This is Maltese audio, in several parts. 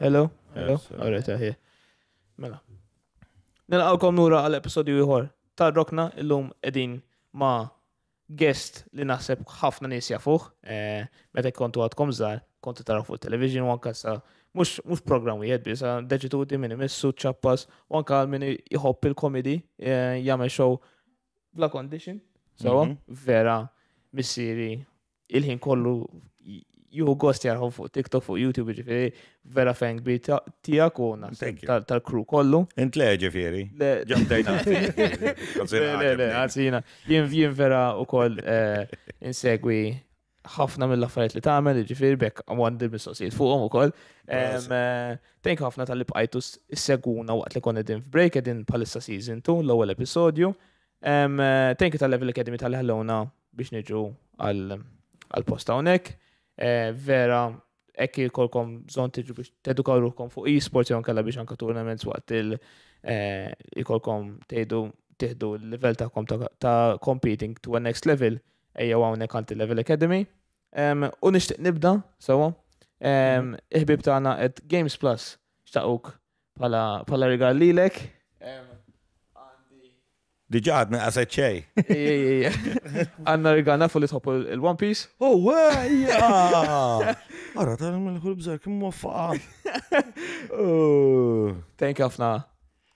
Hello? Hello? Alright, yeah. Mela. Nilqawkom nura għal-episodju ieħor ta' Rokna illum edin ma' guest li naħseb ħafna nies jafuh. Eh, meta kontu għadkom żgħar, kontu taraw fuq television u anka sa mhux mhux programm wieħed biss, deġitu di minn imissu ċappas u anka minn iħobb il-komedi eh, jagħmel show bla condition. Sawa, mhm. vera missieri il-ħin kollu juhu gost jarħu fuq TikTok, fuq YouTube, ġifiri, vera feng bi tijak u tal kru kollu. Int le ġifiri. Ġamdejna. Le, le, għazina. Jien vera u koll eh, insegwi ħafna mill-affarijiet li tagħmel, ġifiri bekk għandi mistoqsijiet fuqhom ukoll. Eh, Tenk ħafna tal-li s seguna waqt li konna din f'break din palissa season 2 l-ewwel episodju. Eh, Tenk tal-Level Academy tal ħallona biex niġu għal-posta hawnhekk. Eh, vera ekki kolkom zon tiġu biex tedukaw ruħkom fuq e-sports jon kalla biex anka tournaments waqt il ikolkom eh, tejdu tiħdu l-level tagħkom ta' competing to a next level ejja hawnhekk għanti level academy. U nixtieq nibda sawa mhm. Iħbib għana at Games Plus xtaquk pala regal lilek. Diġa għadna għasajt ċej. Għanna rigana fuq li tħobb il-One Piece. Oh, għajja! Għara, tal għamil ħul bżar, kim muwaffaqa. Oh. Thank you għafna.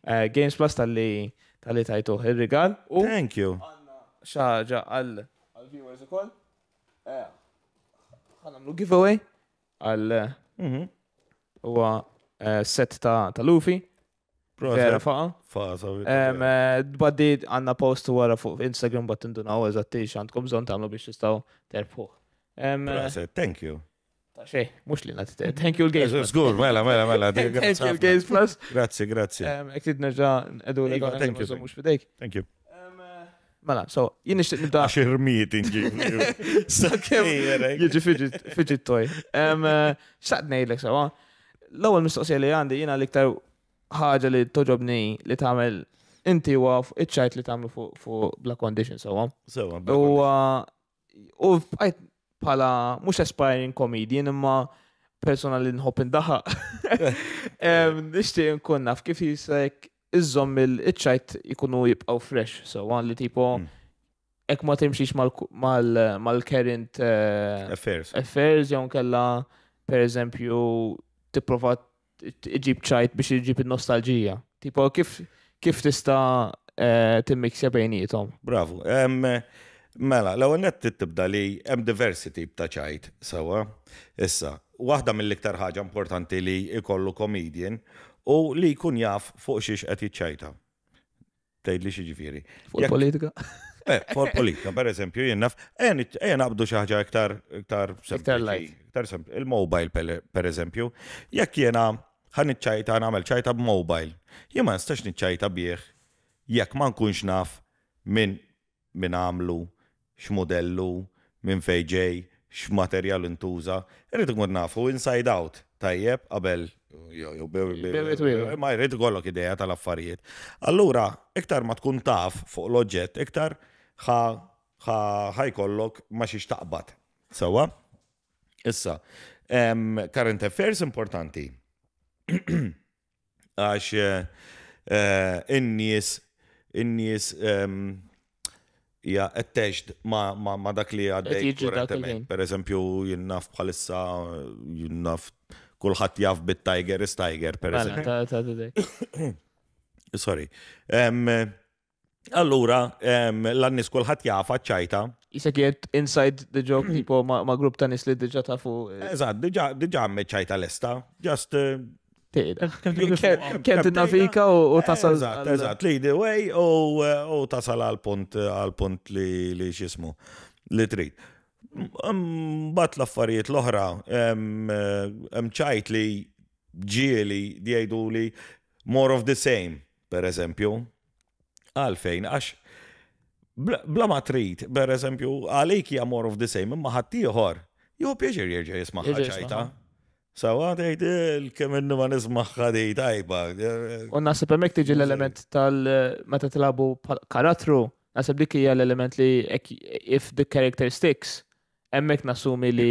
Eh, Games Plus tal-li tal-li tajtu il-rigal. Thank you. Xaġa għal-viewers u koll. Eh, Għanamlu giveaway mhm. Uwa eh, set ta' Luffy. Vera faqa? Faqa, eh, Baddi għanna post għara fuq Instagram bat tindu tindunaw eżattix għandkom zon tamlu biex tistaw terpu. Eh, thank you. Xej, mux li nati te. Thank you l-Games Plus. Zgur, mela, mela, mela. Thank you l-Games Plus. Grazie, grazie. Ektid nerġa edu iva, li għan Thank you. Mux fidejk. Thank you. Eh, mela, so, jien ixtiq nibda. Għaxir meeting ġivni. Sakkem. Jieġi fidget toj. Xaqt nejlek, sawa. l għol mistoqsija li għandi, jina liktar ħaġa li toġobni li tamel inti u għaf iċċajt li tagħmlu fuq black condition so għam. U uh, u bqajt pala, mux aspiring comedian imma persona li nħobb indaħħa. Nishtiq nkun naf kif jisek iżom il ċajt ikunu jibqaw fresh so għan li tipo hmm. ek ma timxiex mal-current uh, affairs. Affairs jew kella per eżempju tipprova iġib ċajt biex iġib il-nostalġija. Tipo, kif, kif tista eh, timmiksja bejnietom? Bravo. Mela, l net tibda li hemm diversity ta' ċajt sewa. Issa, waħda mill-iktar ħaġa importanti li ikollu komedien u li jkun jaf fuq xiex qed jiċċajta. Tgħid li xiġifieri. Fuq politika? Eh, For politika, per eżempju, jennaf, jen għabdu xaħġa iktar iktar iktar Il-mobile, per eżempju, jekk jena ħan iċċajta nagħmel ċajta b'mobile. mobile ma nistax niċċajta bieħ, jekk ma nkunx naf minn min għamlu, x'modellu, minn fejġej, x'materjal intuża. Irrid għod nafu inside out tajjeb qabel ma jrid ikollok ideja tal-affarijiet. Allura, iktar ma tkun taf fuq l-oġġett, iktar ħajkollok ma xiex taqbad. Sawa? Issa, current affairs importanti. Għax eh, eh, in-nies in-nies ehm, ja attached ma, ma, ma dak li għaddej Per eżempju, jinnaf bħalissa, jinnaf kullħat jaf bit Tiger is Tiger, per mela, eżempju. Sorry. Ehm, allura, um, ehm, l-annis kullħat jaf ċajta. Isek jiet inside the joke tipo ma, ma grupp ta' nis li diġa tafu. Eh, Eżad, diġa, diġa ċajta l-esta. Just uh, il Navika u tasal. Eżat, eh, eżat, lead the way u eh, tasal għal-punt li xismu li trid. Bat l-affarijiet l-oħra, mċajt li ġieli di għajdu li more of the same, per eżempju. Għalfejn, għax bla ma trid, per eżempju, għalik hija more of the same, imma ħaddieħor. Jew pjaċir jerġa' jisma' ħaġajta. Sawa tgħid kemm innu ma nizmaħħa dej tajba. U nasib emmek tiġi l-element tal meta tilabu karattru, naħseb dik hija l-element li if the character sticks, emmek nasumi li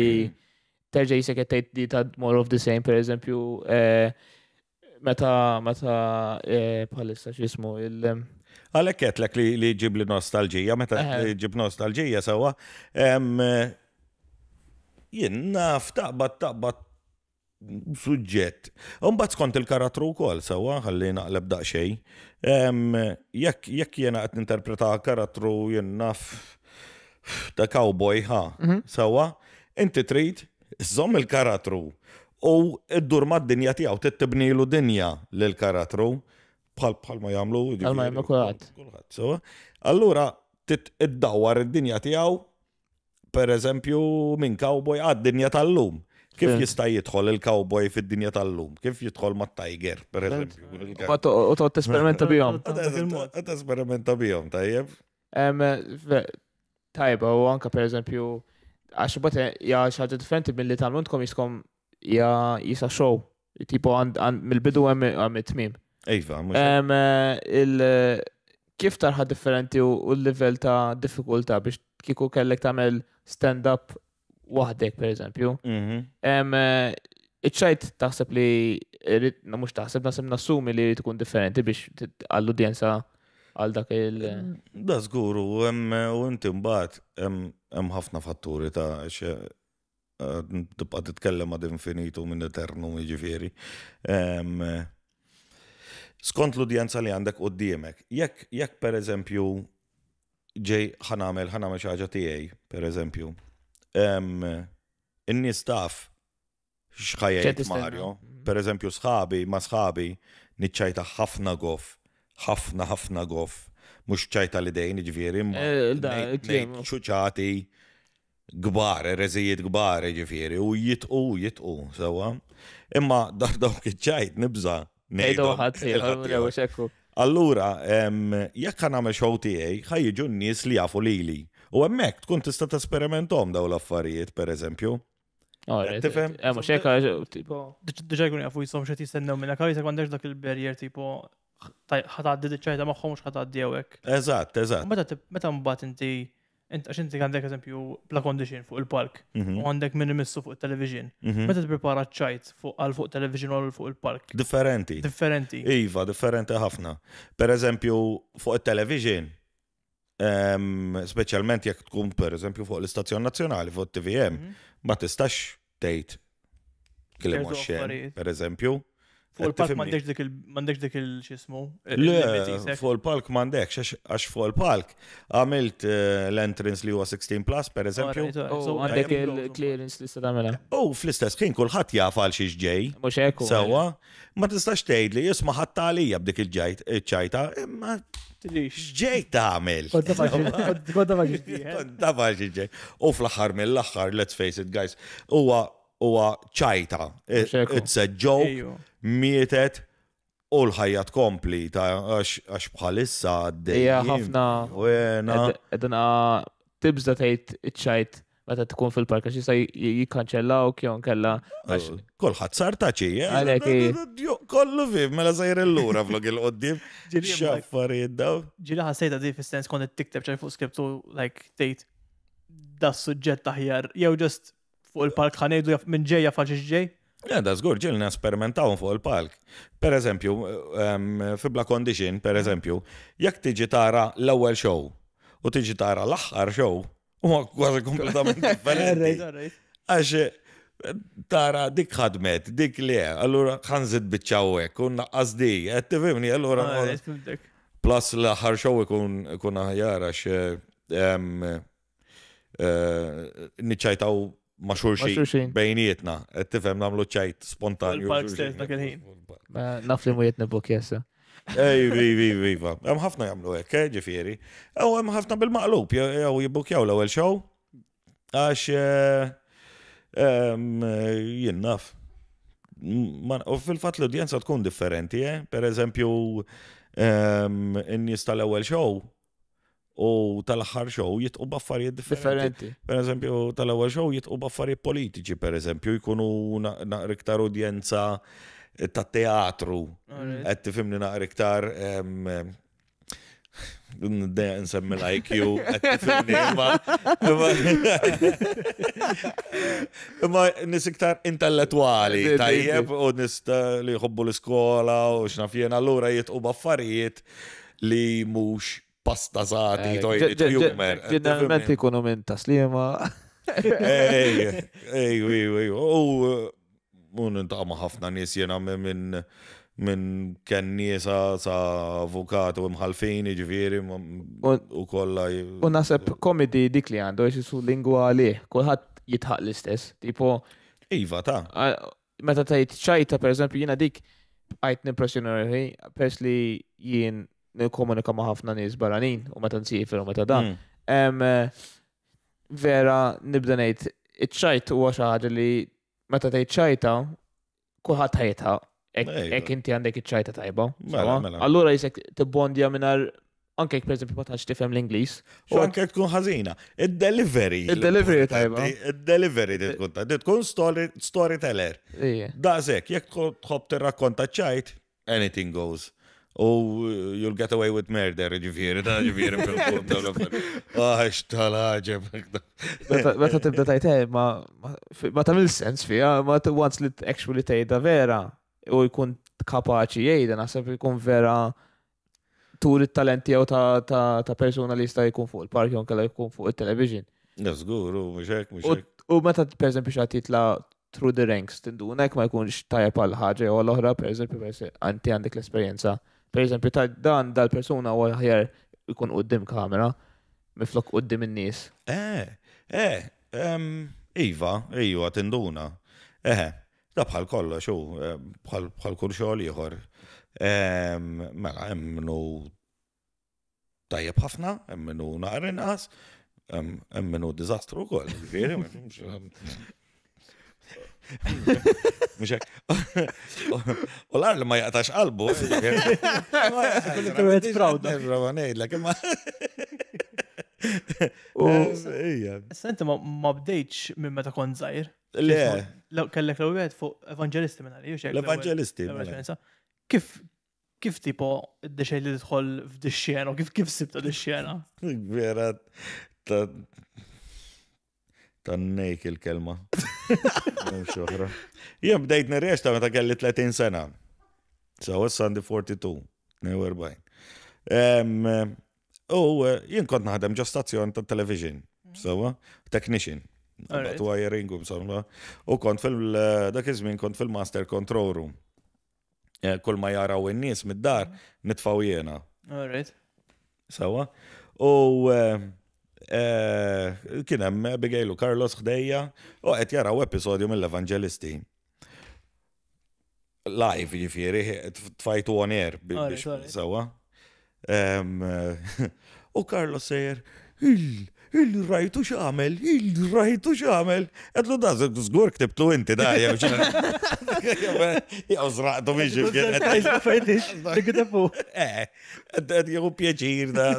terġa' jisek qed di tad more of the same, per eżempju, eh, meta meta eh, bħalissa x'ismu il- Għalek ketlek li ġib li nostalġija, meta ġib nostalġija sawa, jinn naf taqbat taqbat suġġett. Umbat skont il karatru wkoll sewa ħalli naqleb daqxej. Jekk jekk jiena qed ninterpreta karatru jien naf ta' cowboy ha, mhm. sawa, inti trid zom il karatru u id-dur mad-dinja tiegħu l dinja lil karatru bħal ma jagħmlu. Bħal ma jamlu. kulħadd. Sewa. Allura id-dawwar id-dinja tiegħu per eżempju minn cowboy għad-dinja tal-lum. Kif jista' jidħol il-cowboy fid-dinja tal-lum? Kif jidħol ma' tiger per eżempju? U t-esperimenta bihom. T-esperimenta bihom, tajjeb. Tajba, u anka per eżempju, għax bate, ja xaġa differenti mill-li tagħmlu intkom jiskom ja jisa show, tipo mill-bidu għam it-tmim. Ejfa, iva, Kif tarħa differenti u l-level ta' diffikulta biex kiku kellek tagħmel stand-up waħdek, per eżempju. Mhm. Eh, iċċajt taħseb li, mux taħseb, nasib nasumi li tkun differenti biex għall-udjenza għal dak il. Da zguru, u inti mbaħt, hemm ħafna fatturi ta' eh, tibqa titkellem għad infinitu minn eternu jiġifieri. Skont l-udjenza li għandek u d-diemek, jekk per eżempju ġej ħanamel ħanamel xaġa tiegħi, per eżempju, inni staff xħajajt Mario, mhm. per eżempju sħabi, ma sħabi, nitċajta ħafna gof, ħafna ħafna gof, mux ċajta li dejn ġviri, ċuċati eh, gbar, reżijiet gbar ġviri, u jitqu, jitqu, sewa. Imma dar dawk iċċajt nibza. Nejdu ħadd mela, Allura, jekk għan għamil xow tiegħi, ħajġu n-nies li jafu lili. U hemmhekk tkun tista' tesperimentom daw l-affarijiet, pereżempju. Oh, tifhem? Hemm eh, xekka tipo. Diġà jkun jafu jisom xi tistennew minna kawisa għandek dak il-barrier tipo d-ċajta magħhom mhux ħatgħaddi hawnhekk. Eżatt, eżatt. Meta meta mbagħad inti għax inti għandek eżempju bla condition fuq il-park mhm. u għandek minimissu fuq il-television. Mhm. Meta t-prepara ċajt fuq għal fuq television u fuq il-park. Differenti. Differenti. Iva, differenti ħafna. Per eżempju, fuq il-television, Ehm, Speċjalment jekk tkun per eżempju fuq l-Istazzjon Nazzjonali, fuq TVM, mhm. ma tistax tgħid kellim per eżempju. Fuq il-palk mandekx dik il-mandekx dik il-xismu. Le, fuq il-palk mandekx, għax fuq il-palk għamilt uh, l-entrance li huwa 16 plus, per oh, eżempju. Oh, għandek il-clearance li s għala. U oh, fl-istess kien kulħadd jaf għal xi ġej. Mhux hekk. Sewwa, ma tistax tgħid li jisma' ħatta għalija b'dik il-ġajta, imma ġej tagħmel. Kodda faġi ġej. U fl-aħħar mill-aħħar, let's face it, guys, huwa huwa ċajta. It's a joke, mietet u l-ħajja tkompli ta' għax bħalissa għaddej. Ija ħafna. U għena. Għedna tibżda tajt ċajt meta tkun fil parka xisaj jisa u kjon kella. Oh, kolħat sar taċi, eh? għalek. Kollu viv, mela zaħir l-lura vlog il-qoddim. id daw. Ġili ħassajta di fil-sens kon it-tikteb ċaj fuq skriptu, like, tejt da suġġett taħjar, jew just fuq il-park ħanejdu minn ġeja faċi ġej? Ja, eh, da zgur, ġil nesperimentaw fuq il-park. Per eżempju, ehm, fi Black Condition, per eżempju, jekk tiġi tara l-ewwel show u tiġi tara l-aħħar show, huwa kważi kompletament differenti. Għax eh, tara dik ħadmet, dik le, allura ħanżid bitċawek, kun naqqas di, għettifimni, allura. Ah, Plus l axħar xow ikun kun aħjar għax ehm, eh, niċċajtaw ma xurxin bejnietna, qed tifhem nagħmlu ċajt spontanju. Naflimu park stess jessa. Ej, vi, vi, vi, va. nibuk ħafna jagħmlu hekk, eh, ġifieri. Ew hemm ħafna bil-maqlub jew jibbukjaw l-ewwel xow. Għax eh, jien U fil fat l-udjenza tkun differenti, eh? Per eżempju, in-nies tal-ewwel xow, u tal-ħar xow jitqu affarijiet. differenti. Per eżempju, tal-ewwel xow jitqu baffarijiet politiċi, per eżempju, jkunu naqra iktar udjenza eh, ta' teatru. Qed tifhimni naqra iktar nsemmi l-IQ, ma nis iktar intellettuali, tajjeb, u nis li jħobbu l-iskola, u l-ura jitqu affarijiet li mux pasta zati, eh, tojlit, jumer. Ġeneralment ikunu minn taslima. Ej, ej, ej, u nintaqma ħafna nies jena minn minn nisa sa avukat jiġifieri, u mħalfin iġviri u kolla. U nasab komedi dik li għandu jisu lingua li, kolħat jitħaq l-istess, tipo. Iva ta' meta ta' jitċajta, per eżempju, jina dik għajt n-impressjonari, pers li jien nikkomunika ma' ħafna nies baranin u meta nsifir u meta dan. Mm. Vera nibda ngħid iċ-ċajt huwa xi ħaġa li meta tgħid ċajta kulħadd ħajtha ek inti għandek iċ-ċajta tajba. Mela, mela. Allura jisek tibbondja minar anke per eżempju ma tax tifhem l-Ingliż. U anke tkun ħażina. Id-delivery. Id-delivery tajba. Id-delivery tkun ta' tkun storyteller. Dażek, jekk tħobb tirrakkonta ċajt, anything goes u oh, you'll get away with murder, ġifiri, ta' ġifiri fil-punt. Għax tal-ħagġeb. Meta tibda tajte, eh, ma tamil sens fija, ma once li actually tejda vera u jkun kapaċi jgħida, naħseb jkun vera tur it-talent jew ta' persona jkun fuq il-park jew jkun fuq il-television. Nażgur, u mhux U meta pereżempju xi titla through the ranks tindu nek ma jkunx tajjeb għal ħaġa jew l-oħra, pereżempju anti għandek l-esperjenza Per eżempju, ta' dan dal-persuna u ħjar ikun uddim kamera, miflok uddim in-nies. Eh, eh, Iva, Iva, għatinduna. Eh, da bħal kollo xo, eh, bħal kull xogħol ieħor. Mela, hemm minnu tajjeb ħafna, hemm minnu naqar inqas, hemm minnu wkoll, Muxek. U l ma jaqtax qalbu. Eh, Senti ma bdejċ minn meta kont zaħir. Le. Kellek l-għu fuq evangelisti minn għalli, L-evangelisti. Mela. Kif kif tipo id-dexej li tħol f'dixxena u kif kif sibta d-xena? Vera, ta' ta' nejk il-kelma. Jien bdejt nirrex ta' meta kelli 30 sena. So, it's Sunday 42, 42. U jien kont naħdem ġo stazzjon ta' television, mm. so, technician. Batu għajaringu, insomma. U kont fil, eh, dak iż-żmien kont fil-master control room. Eh, kull ma jaraw in-nies mid-dar, mm. nitfaw jiena. All right. Sawa. U eh, Eh, kien hemm Abigail Carlos ħdejja u qed jaraw episodju mill-Evangelisti. Live jifieri tfajtu on air biex sawa. U Carlos sejjer, il-rajtu xamel, il-rajtu xamel. Għadlu da, zgur ktibtlu inti da, jew xamel. Jew zraqtu miġi. Għadlu ktibtu. Eh, jew pjaċir da.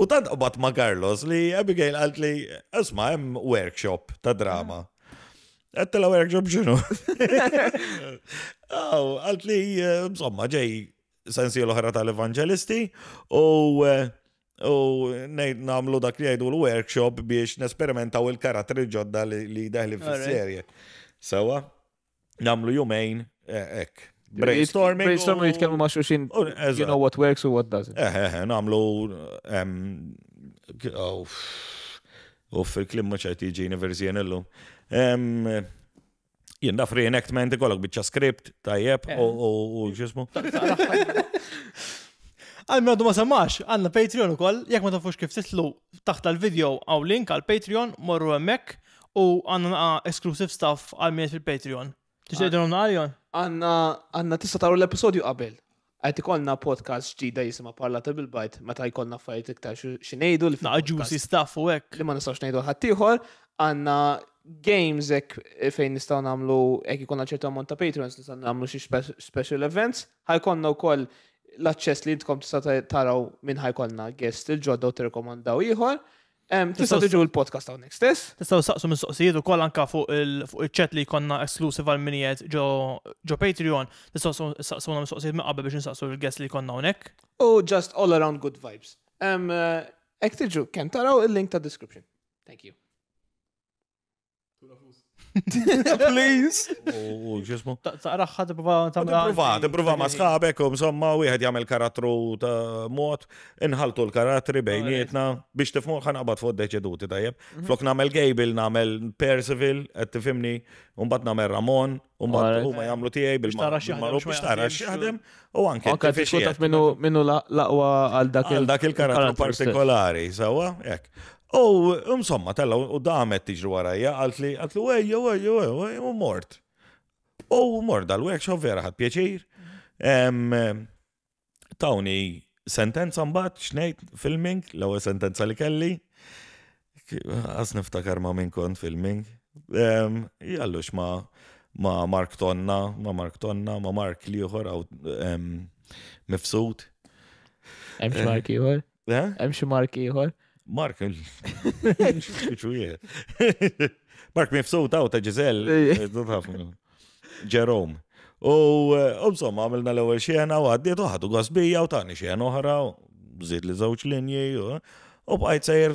U tad qbat ma' Carlos li Abigail għalt li, asma' hemm workshop ta' drama. Għadlu Għattela workshop xinu. Għalt li, eh, insomma, ġej sensi l-oħra tal-evangelisti u eh, U namlu dak li għajdu l-workshop biex nesperimentaw il karatri ġodda li daħli fil-serje. Sawa, namlu jumejn, e, ek. Brainstorming. Brainstorming jitkellmu ma' xuxin. You know what works or what doesn't. Eh, eh, eh namlu. Uff, il ma ċajt ġini verżien illum. Jien daf reenactment ikollok bieċa script, tajjeb, eh. u ġismu. Għalmi du ma semmax, għanna Patreon u koll, jek ma tafux kif titlu taħt tal-video għaw link għal Patreon, morru għemmek u għanna exclusive stuff għalmi għet fil-Patreon. Tixtiedu ah. għarjon? Għanna, għanna tista taru l-episodju qabel. Għajti ikolna podcast ġdida jisima Parlata bil-Bajt, meta jkollna fajt iktar xinejdu li Na, juicy stuff u għek. Li ma nistax nejdu ħattijħor, għanna games ek eh, fejn nistaw namlu ek ikonna ċertu għamont ta' Patreons nistaw namlu xie special events, ħajkonna u koll l-aċċess li jintkom tista' taraw minn ħajkolna guest il-ġodda u tirrekomandaw ieħor. Tista' tiġu l-podcast hawnhekk stess. Tista' saqsu mistoqsijiet ukoll anka fuq il ċet li konna esklusiv għal minijiet ġo Patreon. Tistgħu saqsuna mistoqsijiet minn qabel biex insaqsu l-guest li konna hawnhekk. U just all around good vibes. Eh, Ektiġu, tiġu, kem taraw il-link ta' description. Thank you. Please. U ġismu. Taqraħħa t-prova T-prova, t-prova ma sħabek, u msomma, u jħed jgħamil karatru ta' mot, inħaltu l karatri bejnietna biex tifmu għabat fuq deċeduti tajjeb. Mhm. Flok namel Gable, namel Percival, għed tifimni, unbat namel Ramon, unbat u ma jgħamlu tijaj bil-marru biex tara xieħdem, u għanke. Anke t-fixkutat minnu laqwa għal dakil karatru partikolari, sawa, jek. U insomma, tella, u damet tiġri warajja, għalt li, għalt li, wej, wej, wej, u mort. U mort dal xo vera ħad pieċir. Tawni sentenza mbatt, xnejt filming, l-ewwel sentenza li kelli. Għas niftakar ma minn kont filming. Jallux ma ma Mark Tonna, ma Mark Tonna, ma Mark liħor, għaw mifsut. Emx Mark eh, iħor? Emx eh? Mark iħor? Mark, Mark mifsu taw ta' Giselle, Jerome. U eh, insomma, għamilna l-ewel xiena u għaddiet u għaddu għasbija u tani xiena uħra u zid li zawċ linji u bqajt sejjer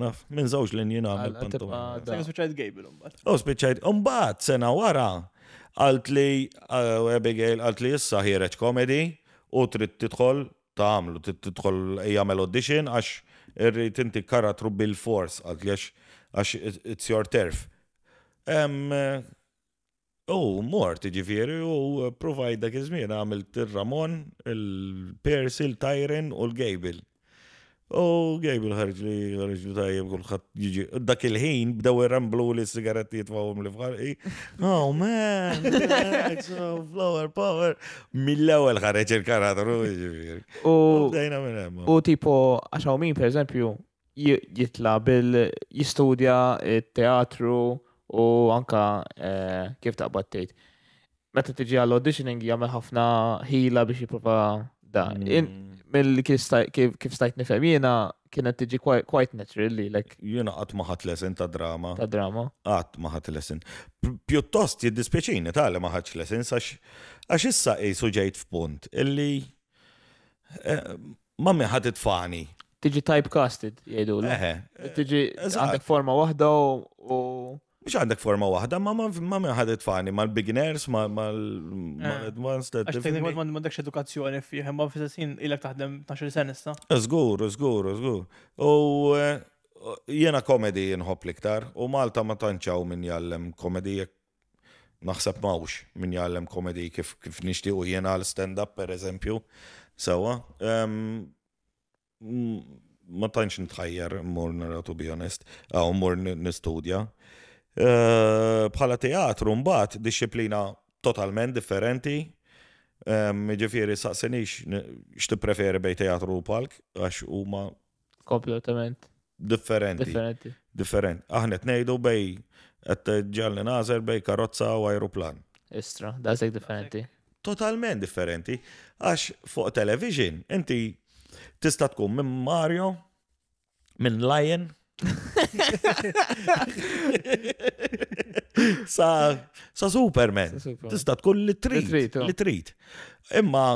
naf minn zawċ linji nagħmel pantomima. Spiċajt Gable mbagħad. U spiċajt mbagħad sena wara għalt li eh, Abigail għalt li jissa ħireċ komedi u trid titħol ta' għamlu, titħol jgħamil audition għax irrit inti trubbi l fors għad għax għax it's your turf. U eh, oh, mort ġifiri u oh, provajda kizmin għamil il-Ramon, il-Persil, il-Tyren u l-Gable. U Gable ħarġ li għarġ li tajjeb kullħat ġiġi. Dak il-ħin b'daw irramblu li s-sigaretti jitfawum li fħarqi. Oh man, flower power. mill il-ħarġ il-karatru. Jiġifieri. U U tipo għaxaw min per eżempju, jitla bil jistudja it-teatru u anka eh, kif ta' battejt. Meta t-ġi għall-auditioning jgħamil ħafna ħila biex jiprofa da. Mm mill kif stajt nifem jena kienet tiġi quite naturally. Like. Jiena qatt ma ħadd lesson ta' drama. Ta' drama. Għat maħat lesin. lesson. Pjuttost jiddispjaċini tali maħat lesin, lesson għax issa qisu ġejt f'punt illi eh, ma mi it-fani. Tiġi typecasted jgħidu. Tiġi għandek forma wahda u Mux għandek forma wahda, ma ma ma ħadet fani, ma l-beginners, ma ma eh. l-advanced. Għaxtek ma mandekx edukazzjoni fiħ, ma fissessin ilek taħdem 12 sen issa. Zgur, zgur, zgur. U eh, jena komedi nħob liktar, u Malta ma tanċaw min jallem komedi, naħseb mawx min jallem komedi kif kif nishti u jena l-stand-up per eżempju, sawa. Ma tanċ nitħajjer, mur nara to be honest, u mur nistudja. Eh, bħala teatru mbagħad disċiplina totalment differenti. Ġifieri saqsenix x'ti preferi bej teatru u palk għax huma kompletament differenti. Differenti. Differenti. Aħna tnejdu bej qed ġalli nażel bej karozza u aeroplan. Istra, dażek differenti. Totalment differenti. Għax fuq television inti tista' tkun minn Mario, minn Lion, sa, sa Superman. Tista tkun li trit. Li trit. Oh. Imma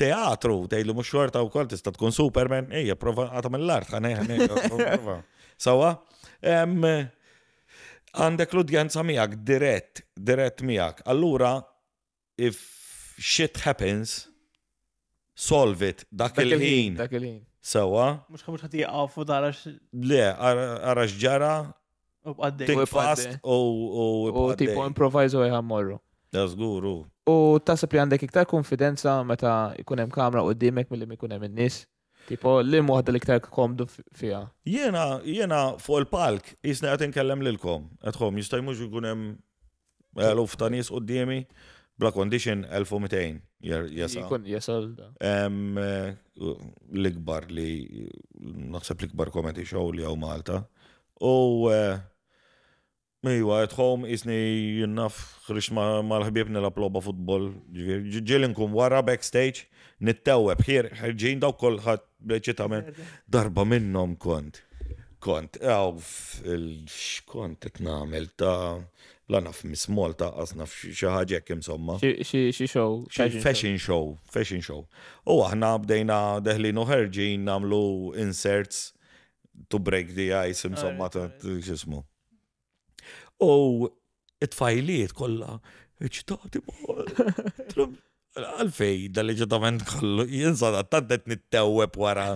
teatru, tejlu mux xorta u kol tista tkun Superman, ejja, prova għatam l-art, ħanej, Sawa, għandek l-udjenza miak, dirett, dirett miak. Allura, if shit happens, solve it dak il-ħin. Dak il-ħin sewa. Mux kamux ħati għafu darax. Le, għarax ġara. U bqaddej. Think fast u tipo improviso jħammorru. Da zguru. U tasab li għandek iktar konfidenza meta ikunem kamra u d-dimek mill-li ikunem n-nis. Tipo, li muħadda li iktar komdu fija? Jena, jena fuq il-palk, jisna għatin kellem l-kom. Għatħom, jistajmux jikunem eh, l-uftanis u d-dimi. Bla condition 1200 jasal. Jkun jasal da. Eh, l-ikbar li, naħseb l-ikbar komedi show li għaw Malta. U eh, Iwa, at home isni jinnaf xrix mal-ħbib nila ploba futbol. Ġilin kum wara backstage, nitteweb, bħir, ħirġin daw kolħat bleċi tamen. Darba minnom kont. Kont, għaw, kont t namil ta' la naf mis Malta qas naf xi ħaġa hekk insomma. Xi show. fashion show, fashion show. U aħna bdejna deħlin u ħerġin nagħmlu inserts to break the ice insomma ta' x'ismu. U it-fajliet kollha iċtati Għalfej, dal-leġitament kollu, jinsad għattantet nitteweb wara.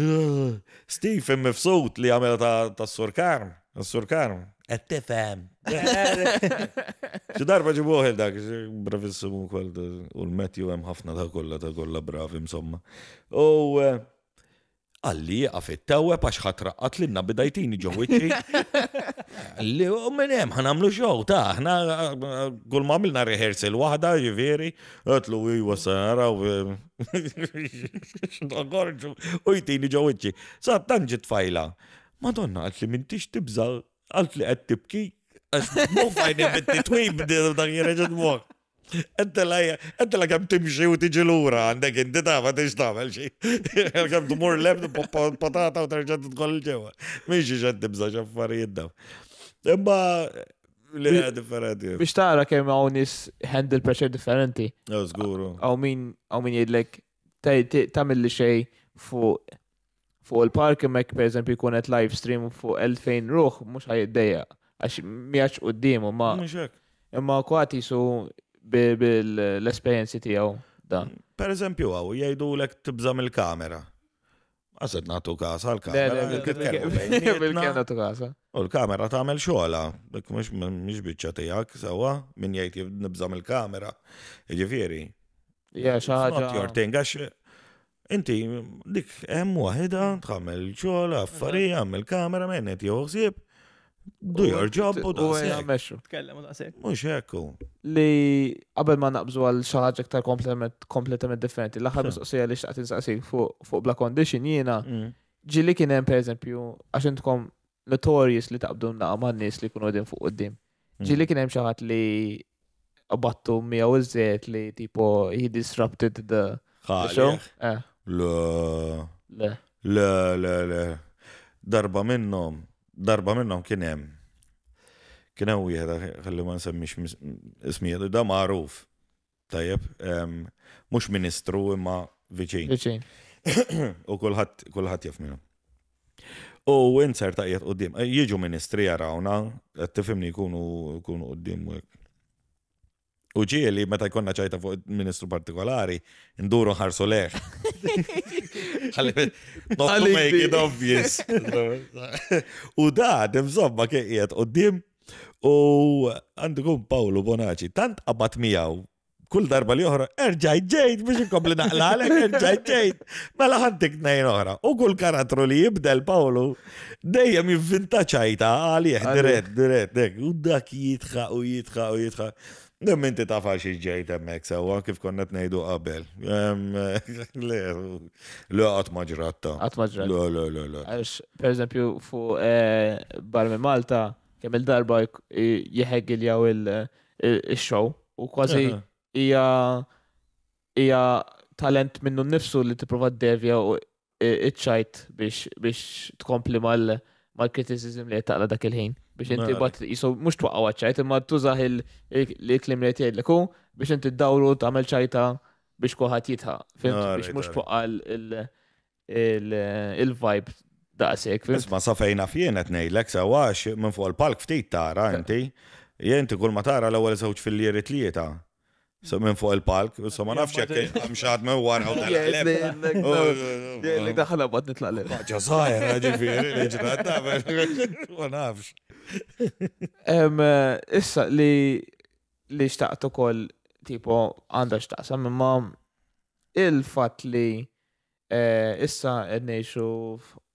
Stephen mifsut li għamela ta' s-sur Karm. Assur Kanu. Għed tifem. Ġidarba ġibuħ il-dak, bravissimu kol, u l metju għem ħafna ta' kolla ta' kolla bravi, insomma. U eh, għalli għafit tawe għax ħatraqqat l-inna bidajtini ġoħwiċi. Għalli u minnem, ħanamlu ġoħ ta' ħna kull ma' milna l wahda ġiviri, għatlu u jwasara u xnaqorġu u jtini ġoħwiċi. Sa' tanġit fajla. Madonna għalt li mintix tibza, għalt li għed tibki, mufajn jibbetti twib dak jirreġed muħ. Etta la kem timxi u tiġi l-ura għandek inti ta' ma tiġ tamel xi. Kem tmur leb patata u terġa' titkoll ġewwa. Mhix xi tibża x'affarijiet daw. Imma li differenti. Biex tara kemm hawn nies handle pressure differenti. Ew żguru. Aw min aw min jgħidlek li xejn fuq fuq il-park mek per eżempju kunet live stream fuq 2000 ruħ mux ħajiddeja għax miħax u d-dimu ma imma kwati su bil-esperienzi tijaw dan. Per eżempju għaw, jajdu l-ek tibżam il-kamera. Għazet natu kasa l kamera U l-kamera ta' għamil xoħla, dik mux bieċa tijak, sawa, minn jajt nibżam il-kamera. Ġifiri. Ja, xaħġa. Not your thing, għax Inti dik hemm waħda tħammel xogħol, affari, għamil kamera, menet jew ħsieb. Do your job u da. Meċu. Tkellem u da Mux hekku. Li qabel ma naqbżu għal xaħġa ktar kompletament differenti. L-aħħar mistoqsija li xtaqt insaqsik fuq bla condition jiena. Mm. Ġili kienem per eżempju, għax intkom notorious li taqbdu naqa' ma' nies li kunu għedin fuq għoddim. Mm. Ġili kien hemm xi li għabattu mija iżżejjed li tipo he disrupted the show. Eh. Le. Le. Le, le, le. Darba minnom, darba minnom kien hemm. Kien hemm wieħed ħalli ma nsemmix ismijiet, da magħruf. Tajjeb, mhux ministru imma viċin. Viċin. U kulħadd kulħadd jaf minnhom. U inser taqjed qudiem, jiġu ministri jarawna, qed tifhimni jkunu jkunu qudiem U ġieli, meta jkonna ċajta fuq ministru partikolari, nduru ħarsu leħ. Not to make it obvious. U da, demżomma kieqiet u dim u għandikum Paolo Bonaci, tant qabat miaw. kull darba li uħra, erġaj ġejt biex inkompli għalek, erġaj ġejt. Mela ħantik nejn oħra. U kull karatru li jibdel Paolo, dejjem jivvinta ċajta għalih, dirett, dirett, dek, u dak jitħa u jitħa u jitħa. Dem minti ta' faċi ġejt emmek sewa, kif konnet nejdu qabel. Le, għat maġratta. Għat maġratta. Le, le, le, Għax, per eżempju, fu eh, barmi Malta, kemm il-darba jieħeg eh, il-show u kważi hija talent minnu nifsu li tipprova d-devja u eh, iċċajt biex tkompli mal-kriticism li taqla dak il-ħin biex inti mela. bat jisu mux twaqqa ċajt imma tużah il-klim li jgħidleku biex inti d-dawru tamel ċajta biex kuħat jitħa. Biex mux twaqqa il-vibe daqsek. Isma safejna fjenet l-eksa għax minn fuq il-palk ftit tara inti. Jenti kull ma tara l-ewwel żewġ fil-lieri tlieta minn fuq il-palk, so ma nafx jekk hemm xaħat me wara u tal-qalb. Jgħidlek daħla bad nitlaq lil. Ġażajr, ġifieri, ġrat tagħmel. Ma nafx. Issa li li xtaqt ukoll tipo għandha xtaqsam imma il-fatt li eh, issa qed ngħixu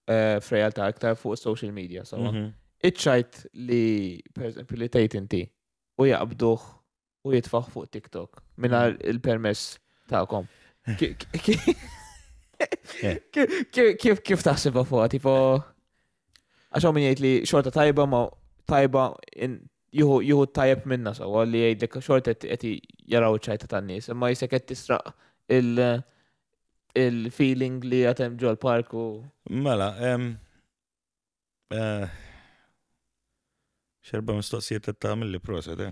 eh, f'realtà aktar fuq social media, so mhm. iċċajt li per li tgħid inti u jaqbduh u jitfaħ fuq TikTok minna mm. il-permess ta'kom. Eh. Eh. Kif kif taħsibha fuq tipo għaxaw min jgħid li xorta tajba ma tajba juhu tajb minna sawa li jgħidlek xorta qed jaraw ċajta tan-nies, imma jisek qed tisraq il- il-feeling li għatem ġol parku. Mela, eh, Xerba mistoqsijiet ta' mill-li proset, eh?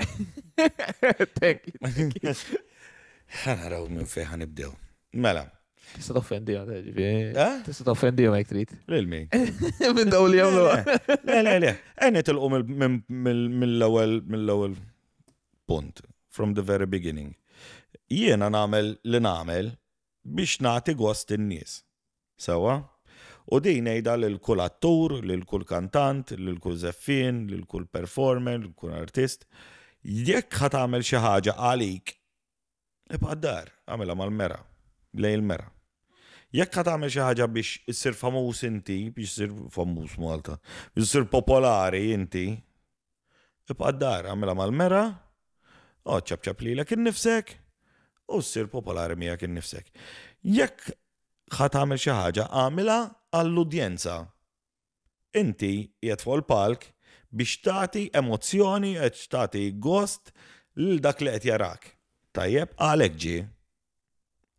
Thank you. Ħanaraw minn fej ibdew. Mela. Tista toffendi għad, eh, ġifi. Eh? Tista toffendi għom trid. Lilmi. Minn daw li għamlu. Le, le, le. Għenni tilqu mill-ewel, mill punt. From the very beginning. Jiena namel li namel biex nati gost in-nies. Sawa? So, U din ngħidha lil kull attur, lil kull kantant, lil kull zeffin, lil kull performer, l kull artist. Jekk ħat għamil xi ħaġa għalik, ibqa' għamil mal-mera, lej il-mera. Jekk ħat għamil xi ħaġa biex issir famuż inti, biex sir famus Malta, biex issir popolari inti, ibqa' dar, mal-mera, oċċab ċab li l nifsek u s-sir popolari miegħek nifsek. Jekk ħat għamil xi ħaġa, għamilha għall-udjenza. Inti jiet fuq palk biex tagħti emozzjoni qed tagħti gost lil dak li qed jarak. Tajjeb għalhekk ġi.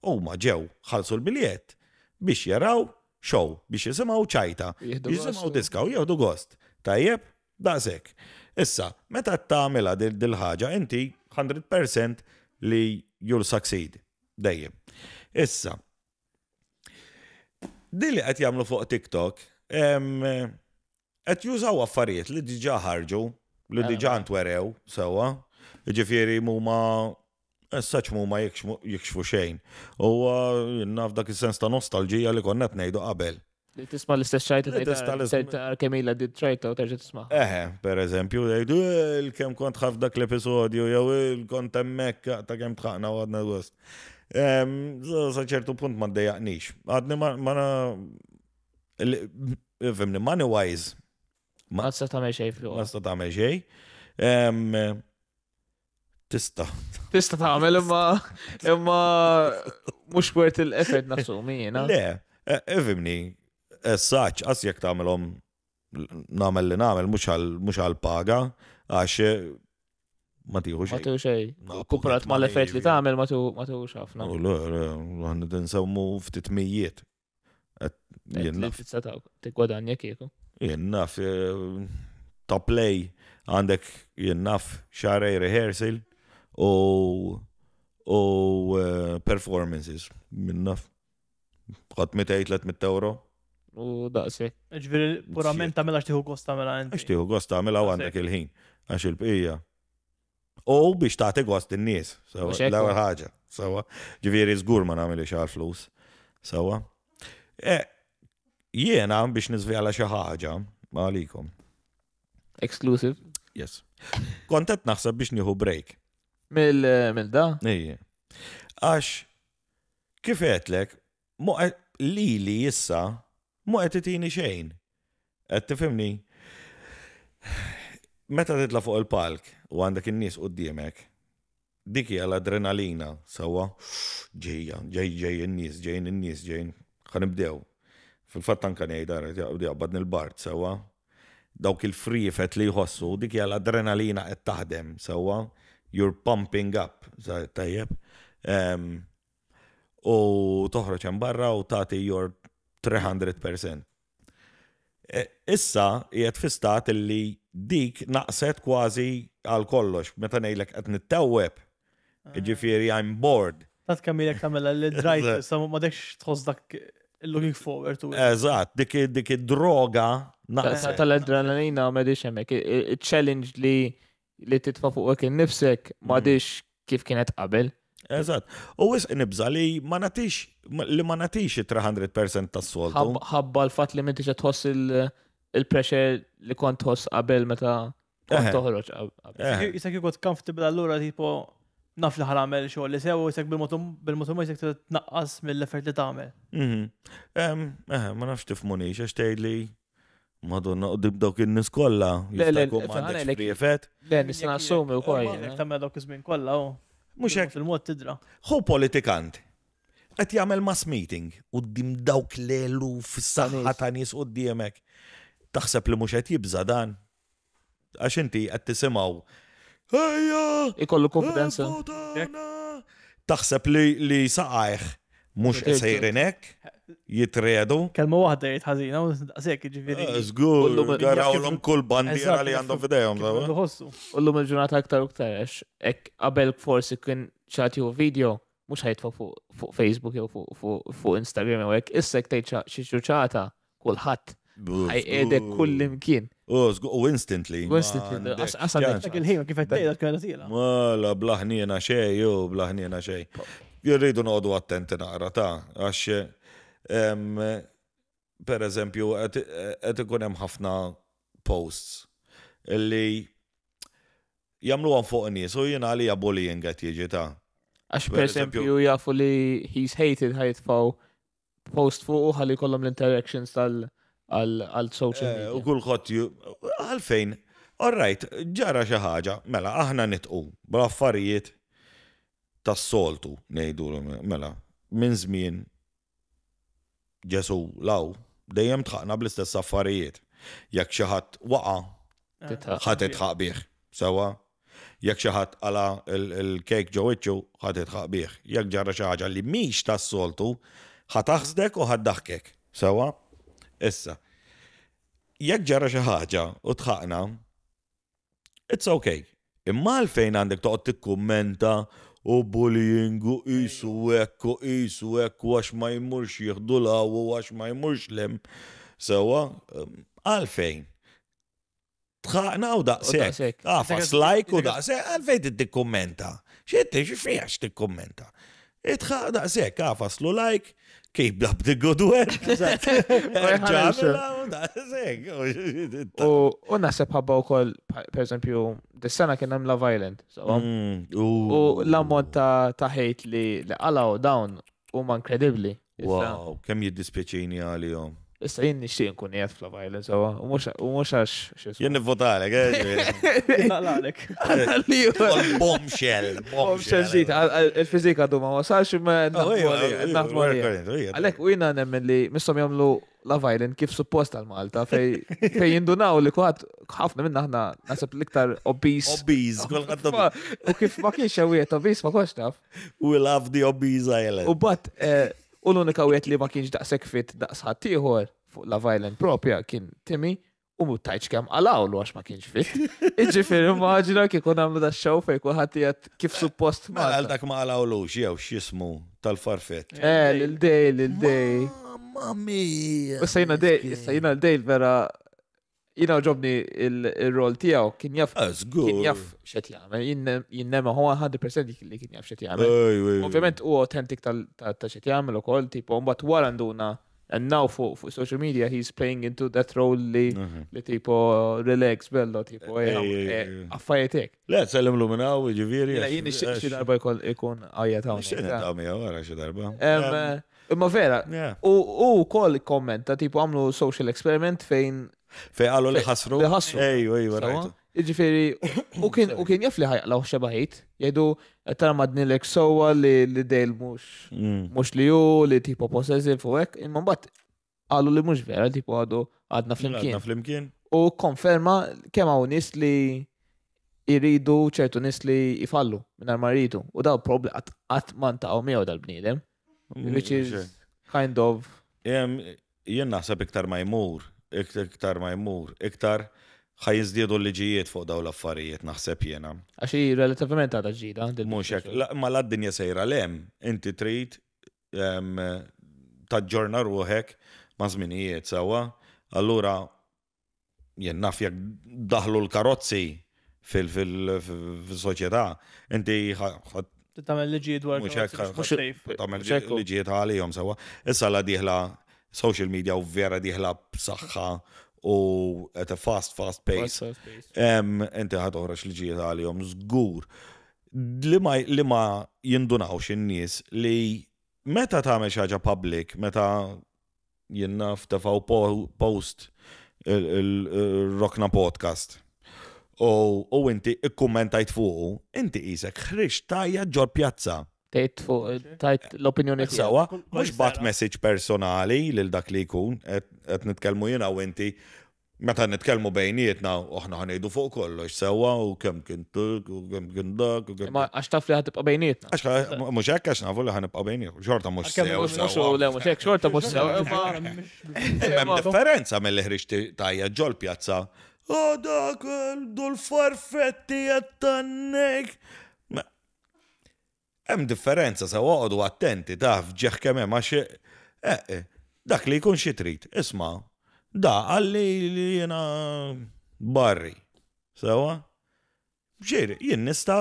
Huma ġew ħalsu l biljet biex jaraw show biex jisimgħu ċajta, biex diska diskaw jieħdu gost. Tajjeb, daqshekk. Issa, meta tagħmilha dil-ħaġa inti 100% li you'll succeed. Dejjem. Issa, Dili qed jagħmlu fuq TikTok qed jużaw affarijiet li diġà ħarġu, li diġà ntwerew sewwa, ġifieri huma Saċ mu ma jikxfu xejn. U naf dak il-sens ta' nostalġija li konnet nejdu qabel. Tisma l-istess xajt ta' Kemila di trajta u terġi tisma. Eħe, per eżempju, jgħidu eh, il-kem kont ħaf dak l-episodju, jew il-kont emmek ta' kem tħakna u għadna għust. Saċertu punt ma d-dejaqnix. Għadni ma na. Fimni, money wise. Ma sta ta' meċej fl Ma sata me xej. Tista. Tista ta' għamil imma. Imma. Mux kwert il-effet nafsu mina. Le, e, e, fimni. E, saċ, għas jek ta' għamil għom Namel li namel, mux għal-paga. Għax ma tiħu xej. Ma tiħu xej. Kuprat ma l-effett li tagħmel ma tiħu xafna. U l għan nsawmu ftit mijiet. Jien naf. Tikwadanja kieku. Jien naf eh, ta' play għandek jien xarej rehearsal u u eh, performances minn naf. Għat 200-300 euro u daqsi. Ġviri, purament tamela xtiħu gost tamela għanti. Xtiħu gost tamela għandek il-ħin, għax il pija u biex taħti għost in nis L-ewwel ħaġa. Sawa. Ġifieri żgur ma nagħmel xi flus. Sawa. E, jiena biex nizvijala xi ħaġa ma għalikum. Exclusive? Yes. Kontet naħseb biex nieħu break. Mill eh, da? Ejje. Għax kif għetlek, li li jissa mu għetetini titini xejn. Qed tifhimni? Meta titla fuq il-palk, u għandek in-nies qudiemek, dik hija l-adrenalina sawa, ġejja, ġej ġej in-nies, ġejn in-nies, ġejn ħanibdew. Fil-fatt anke ngħid ara jaqbad il-bart sawa, Dawk il-frifet li jħossu, dik hija l-adrenalina qed taħdem sawa, You're pumping up, tajjeb. U toħroġ hemm barra u tagħti your 300%. E, issa qiegħed fi stat illi dik naqset kważi għal kollox, meta ngħidlek qed nittewweb. Ah. Ġifieri I'm bored. Tat kamilek tagħmel l-drajt, samu ma dekx tħos dak looking forward to it. dik id-droga naqset. Tal-adrenalina ma dix hemmhekk, challenge li li titfa' fuq għek nifsek ma hmm. dix kif kienet qabel. Eżat. U wis nibza li ma natix, li ma natix 300% tas soltu. Ħabba l-fat li minti tħoss il- il-pressure li kont hoss qabel meta kont eh. toħroġ. Eh. Isek jkun comfortable allura tipo naf li ħaramel xogħol li sew jisak bil-motum t-naqqas mill-effert li tagħmel. Mhm. Eh, ma nafx tifmuni xtejd tgħidli Madonna, u dawk in-nis kollha jistgħu għandek xi effett. Le, nisna assumi wkoll. Eh. dawk u. Mhux hekk fil-mod tidra. Hu politikant, qed jagħmel mass meeting u dim dawk l-elu fis-saħħa ta' nies qudiemek taħseb li mhux qed jibża dan. Għax inti qed tisimgħu. Ejja! Ikollu eh, konfidenza. Taħseb li li saqajh mhux sejrin hekk jitredu. Kelma waħda jitħazina, għasek ġifiri. Zgur, eh, għarawlom kull bandiera li għandhom fidejom. Ullum eh? il-ġurnata aktar u ktar, ek qabel forsi kien ċatju video, mux ħajtfa fuq Facebook jew fuq Instagram jew hekk, issek tgħid xi ġurċata kulħadd Għajqedek kull imkien. U instantly. Instantly. Asan dak il-ħin kif qed tgħidha kienet ilha. Mela blaħniena xejn, jew blaħniena xejn. Jirridu noqogħdu attenti naqra ta' għax per eżempju qed ikun hemm ħafna posts għan fuq nies u għalija bullying qed jiġi ta' Għax per esempio jafu li he's hated ħajtfaw post fuq u ħalli l-interactions tal- għal social eh, media. U kull ħotju, għalfejn, orrajt, ġara xi ħaġa, mela, aħna nitqu bl-affarijiet tas-soltu ngħidu mela, minn żmien ġesu law, dejjem tħaqna bl-istess affarijiet. Jekk xi ħadd waqa' ħadd itħaq bih. Sewa, jekk xi ħadd għala il-kejk ġew iċċu ħadd itħaq bih. Jekk ġara xi ħaġa li mhix tas-soltu, ħataħsdek u ħaddaħkek. Sewa, Issa, jekk ġara xi ħaġa u tħaqna, it's okay. Imma għalfejn għandek toqgħod tikkummenta u bullying u isu hekk u isu hekk u għax ma jmurx jieħdu law u għax ma jmurx lem. Sewa, um, għalfejn. Tħaqna u daqsek. Ah, għafas like u daqsek, għalfejn tikkummenta. Xitti, xifiex tikkummenta. Itħaq daqsek, għafas ah, lu like, keep up the good work. U nasib ħabba u koll, per esempio, dis-sena kien hemm Love Island. Mm, u l-ammont ta' ħejt li għalaw dawn huma inkredibbli. Wow, kemm jiddispjaċini għalihom. Is-sajn nixtieq nkun qiegħed fl-vajla sewa, u mhux għax Jien nivvotalek, Naqlalek. Bombshell, bombshell. Zit, il-fiżika du ma wasalx ma ah, naħdmu Għalhekk u jiena nemmen li mistom jagħmlu la violin kif suppost għal Malta fej jindunaw li kuħat ħafna minna ħna nasib l-iktar obis. Obis, kolħat U kif ma kienx jawiet obis ma kox taf. We love the obese island. U bat eh, U l-unika u li ma kienx daqshekk fit daqsħat tiħor fuq la violent propja kien Timmy u mu tajċ kem għalaw l ma kienx fit. Iġi Iġifir, immaġina kif kun għamlu da xaw fej kullħat jgħat kif suppost ma. Mela, għal dak ma għalawlu xiew xismu tal-farfet. Eh, l-dej, l-dej. Mamma mia. Sajna l-dej, sajna l-dej vera jina ġobni il-rol tijaw, kien jaff. Ah, kien jaff xet jgħamil, jinnema huwa 100% li kien jaff xet jgħamil. Ovvjament u autentik ta' xet jgħamil u kol, tipo, mbat wara and now fuq fu social media he's playing into that role li mhm. li tipo relax bello tipo eh, eh, eh, affajtek. Le, sellem lu minna jiġifieri, u ġiviri. Le, jini xie darba ikun għajja ta' Xie darba għara xie darba. Imma vera, u kol kommenta tipo għamlu social experiment fejn Fej għallu li ħasru. Li ħasru. Ejju, ejju, Iġifiri, u kien jaf li ħajqlaw xabaħit, jgħidu tara madnilek sowa li li dejl mux, mux mm. li ju, li tipo possessive u għek, imman bat għallu li mux vera, tipo għadu għadna flimkien. Għadna flimkien. U konferma kema u nis li jiridu ċertu nis li jifallu minn ma jiridu. U daw problem għat man ta' miegħu dal bnidem mm, Which is kind of. Jien naħseb iktar ma jmur iktar ma jmur, iktar ħajizdidu l-liġijiet fuq daw l-affarijiet naħseb jena. Għaxi relativament għadha ġida. Mux jek, ma l-dinja sejra lem, inti trid taġġorna ruħek ma' zminijiet sawa, allura jien naf jek daħlu l-karozzi fil soċieta inti Tamel liġijiet dwar. Mux jek, liġijiet għalijom sawa. Issa la diħla social media u vera diħla saħħa u at a fast, fast pace. Em Inti ħad uħraċ li ġiet għalihom żgur. Li ma jindunawx in-nies li meta tagħmel xi ħaġa public, meta jenna f'tefaw post il-Rokna podcast. U inti ikkumentajt fuq inti isek ħriġ tajja ġor pjazza tejt fuq tajt l-opinjoni tiegħek. Sawa, mhux bat message personali lil dak li jkun qed nitkellmu jiena u inti meta nitkellmu bejnietna aħna ħanejdu fuq kollox sewwa u kemm kien tuk u kemm kien dak u kemm. Ma għax taf li tibqa bejnietna. Għax mhux hekk għax nafu li ħan ħanibqa' bejnietna. Xorta mhux sew. Mhux le mhux hekk xorta mhux sew. Hemm differenza mill-li ħriġ tajja ġol pjazza. Oh dak dul farfetti għattannek hemm differenza sa waqgħodu attenti taf ġeħ kemm hemm għax eh, eh, dak li jkun xi trid. Isma' da għalli li jiena barri. Sewa? Ġiri, jien nista'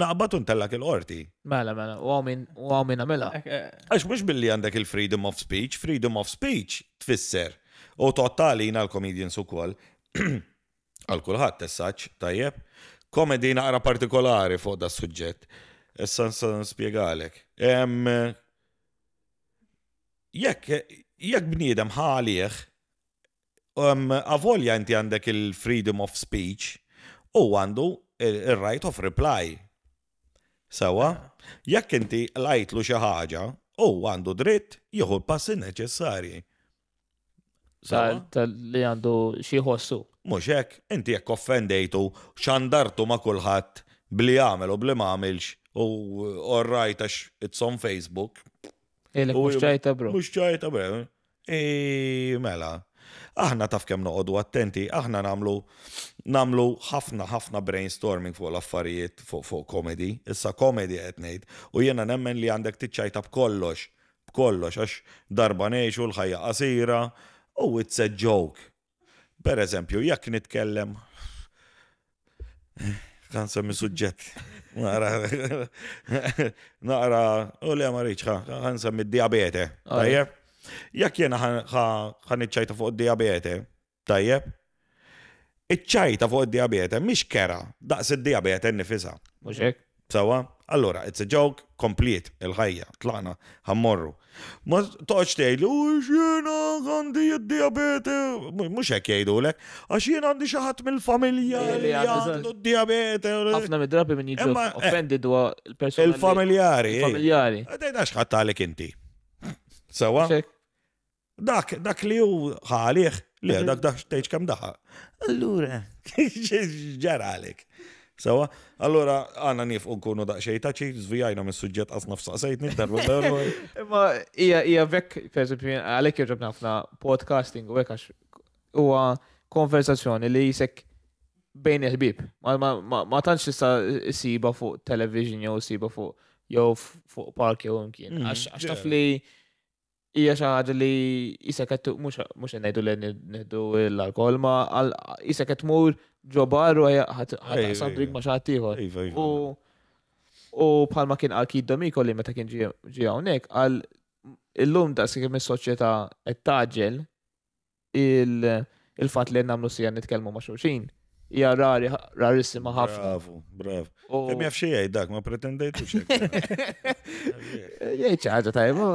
naqbad untellak il-qorti. Mela, mela, u għawmin, u għawmin għamela. Eh. Għax mux billi għandek il-freedom of speech, freedom of speech tfisser. U totali jina l-comedians u koll, għal-kulħat tessaċ, tajjeb, komedi naqra partikolari fuq da suġġett. Essan sa nispjegalek. Jekk jekk bniedem ħalih, avolja inti għandek il-freedom of speech u għandu il-right of reply. Sawa, ah. jekk inti lajtlu xi ħaġa, u għandu dritt jieħu l-passi neċessarji. Tal-li għandu xieħossu. Mux hekk, inti jekk offendejtu xandartu ma' kulħadd bli għamel u bli ma' għamilx U uh, all right, għax it's on Facebook. Ilek mux ċajta, bro. Mux ċajta, bro. I, e, mela. Aħna taf kem noqodu attenti, aħna namlu namlu ħafna ħafna brainstorming fuq l-affarijiet fuq komedi. Issa komedi qed ngħid u jiena nemmen li għandek tiċċajta b'kollox, b'kollox għax darba ngħixu l-ħajja qasira u it's a joke. Per eżempju, jekk nitkellem kan semmi suġġett. Naqra, naqra, u li għamarriċ, kan semmi diabete. Tajjeb, jekk jena kan iċċajta fuq diabete, tajjeb, iċċajta fuq diabete, mish kera, daqs id-diabete nifisa. Muxek? Sawa? Allora, it's a joke, complete, il-ħajja, tlaqna, ħammorru. Ma toċ tejli, u xjena għandi diabete mux hekk jgħidu lek, għax jena għandi xaħat mill-familja li għandu diabete. Għafna mid-drabi minn jġu eh, offended u il-persona. Il-familjari. Il-familjari. Eh, Għadajna xaħat għalek inti. Sawa? Dak, dak li ju ħalieħ, li dak dak tejċ kam daħħa. Allura, ġara għalek. Sawa, allora għanna nif unkunu daqxej ta' ċi, zvijajna minn suġġet għasna f'saqsajt nifdar b'darru. Ma ija ija vekk, per esempio, għalek jirġab nafna podcasting u għekax u konversazzjoni li jisek bejn il-ħbib. Ma tantx tista' siba fuq television jew siba fuq jew fuq park jew imkien. Mhm. Għax taf li hija xi ħaġa li issa qed mhux ngħidu li nieħdu l-alkohol ma issa qed tmur ġobar u għasab drink ma' xaħtiħor. ieħor. U bħalma kien għal kid domiko li meta kien ġi hawnhekk għal illum da s-sikim is-soċjetà qed taġel il-fatt li nagħmlu sija nitkellmu ma' xulxin hija rari, rarissima ħafna. Bravo, bravo. mi jaf xejn dak, ma pretendejtu xejn. Jgħid eh, xi ħaġa tajba.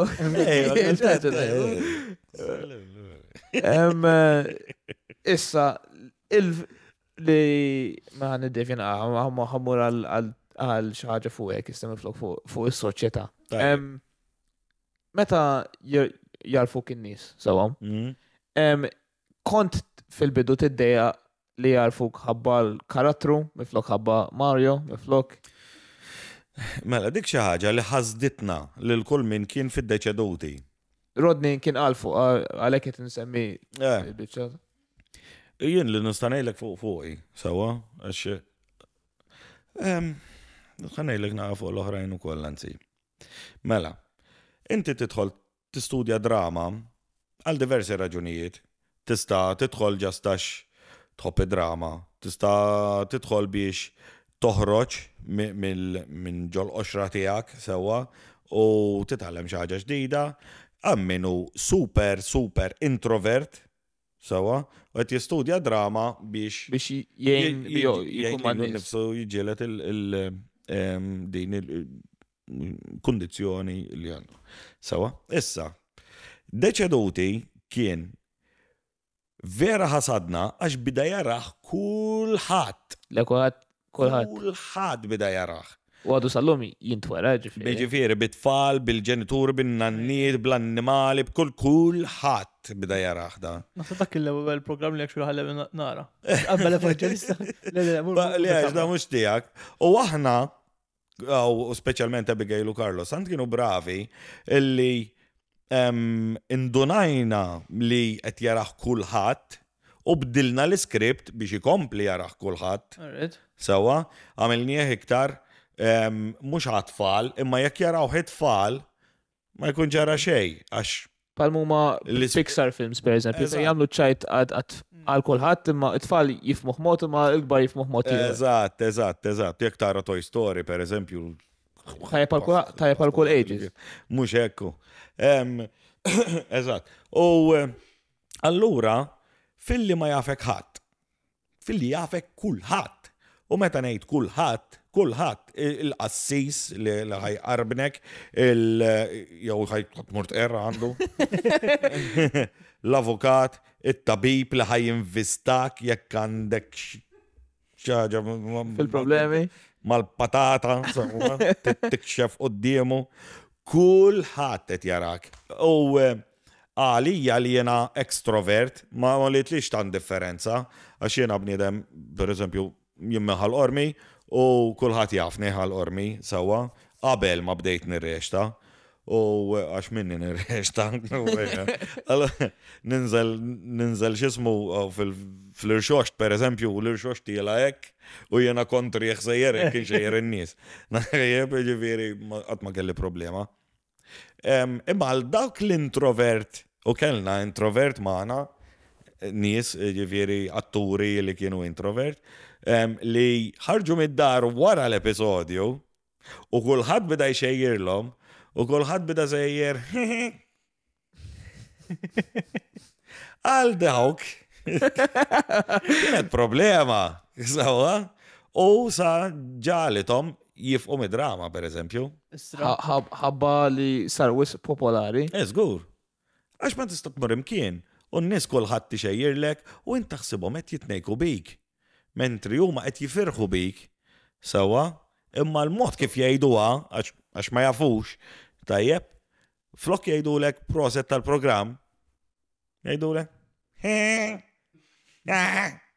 Issa li ma niddefina ħammur għal xi fuq hekk istem flok fuq is-soċjetà. Meta jarfu kien nies sewwa. Mm-hmm. Kont fil-bidu tiddeja li jarfu kħabba l-karattru, miflok ħabba Mario, miflok. Mela, dik xi ħaġa li ħazditna lil kull min kien fid-deċeduti. Rodni kien għalfu, għalek jt nsemmi eh. Jien li nistanejlek fuq fuqi, sewa, għax. Nħanejlek naqa l-oħrajn u koll Mela, inti titħol tistudja drama għal diversi raġunijiet. Tista' titħol ġastax tħobb id-drama, tista' tidħol biex toħroġ minn ġol oċra tiegħek sewa. u titħallem xi ħaġa ġdida, għamminu super super introvert sewa, u għet jistudja drama biex. Biex jien jien jien il-din il-kondizjoni li għandu. Sewa, issa, deċeduti kien vera ħasadna għax bida jaraħ kullħat. Lekwat, kullħat. Kullħat bida jaraħ. U għadu sal-lum ġifiri. Ġifiri, bitfall, bil-ġenitur, bil nannit, bil-annimali, b'kull kullħat bida jaraħ da. Nasa dak il-ewwel programm li għak xulħal nara. Għabba l-evangelista. Li għax da mux tijak. U aħna, u specialment Abigail u Carlos, għand kienu bravi illi indunajna li qed jaraħ kulħadd u bdilna l-iskript biex ikompli jaraħ kulħadd. Sewa, għamilnieh iktar mhux għatfal, imma jekk jaraw tfal ma jkun ġara xej għax Palmu ma Pixar films, per eżempju, se jgħamlu ċajt għal kolħat, imma it-tfal jifmuħ mot, imma l-gbar jifmuħ mot. Eżat, eżat, eżat. Jek tara Toy Story, per eżempju. Tajab għal kull ages. Mux ekku. Eżat. U eh, allura, filli ma jafek ħadd, filli jafek kulħadd. U meta ngħid kulħadd, kulħadd il-qassis li ħaj arbnek, il-jow ħaj mort erra għandu, l-avukat, it-tabib li ħaj investak jekk għandek ċaġa. Fil-problemi? Mal-patata, tikxef u d Kull ħadd qed jarak. U eh, għalija li jena ekstrovert, ma li tlix tan differenza, għax jena bnidem, per eżempju, jimmeħal ormi u kullħat jafni ħal ormi sawa, qabel ma bdejt nirrexta u għax minni nirreċta. tank. ninżel xismu uh, fil irxoċt per eżempju, l irxoċt jela ek u jena kontri jħsajjer ek xejjer n-nis. Naħjeb ġiviri għatma kelli problema. Imma għal dawk l-introvert, u kellna introvert maħna, nis ġiviri atturi li kienu introvert, li ħarġu mid-dar wara l-episodju u kullħat bida l-om, U kolħad bida zejjer. Għal dawk. Kienet problema. Sawa. U sa tom jifqom id-drama, per eżempju. Ħabba li sar wis popolari. Eżgur. Għax ma tista tmur kien. u n-nis kolħat tixejjirlek u intaħsibhom qed jitnejku bik. Mentri huma qed jifirħu bik. Sewa, imma l-mod kif jgħiduha għax ma jafux, tajjeb, flok lek proset tal-program, jgħidulek,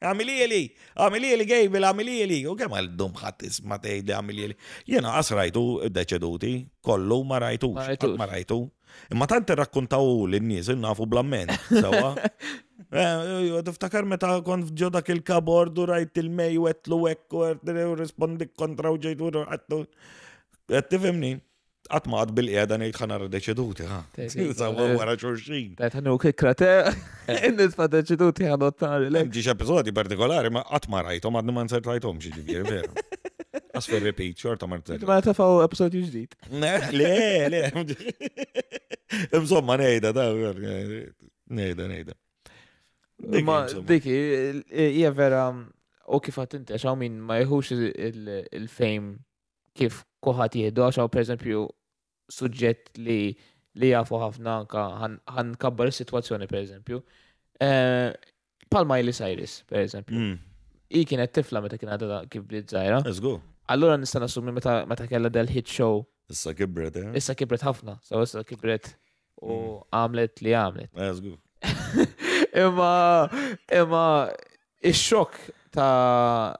għamilieli, għamilieli gejbil, għamilieli, u kemm għal-dum ħat isma tgħidli għamilieli. Jena għas rajtu deċeduti, kollu ma rajtu, ma rajtu. Imma tant rakkuntaw l-nies, nafu blammen, sawa. Eh, eh, eh, tiftakar meta kont ġo il-kabord u rajt il-mej u għetlu u rispondi kontra u ġejtu u għattu. Għattifimni għatmaħad bil-qiegħda ngħid ħanar deċeduti ħa. Sawa wara xurxin. Tajtħanu kikra te, nitfa deċeduti ħadottar. Ġiġ episodi partikolari ma għatma rajtom għadnu ma nsertajtom ġiġi jiġifieri, veru. Asfer repeat, xorta martel. Ma tafaw episodju ġdijt. Le, le. Insomma, nejda, da, nejda, nejda. Ma diki, hija vera, u kif inti, għaxaw min ma jħux il-fame kif kuħat jihdu, għaxaw per esempio suġġett li li jafu ħafna anka kabbar is-sitwazzjoni pereżempju. Eh, palma Miley Cyrus, eżempju. Mm. I kienet tifla meta kien għadha kif bdiet żgħira. Let's Allura nista' nassumi meta meta kellha del hit show. Issa kibret, eh? Issa kibret ħafna, so issa kibret u mm. għamlet li għamlet. Let's Imma imma il-xok ta'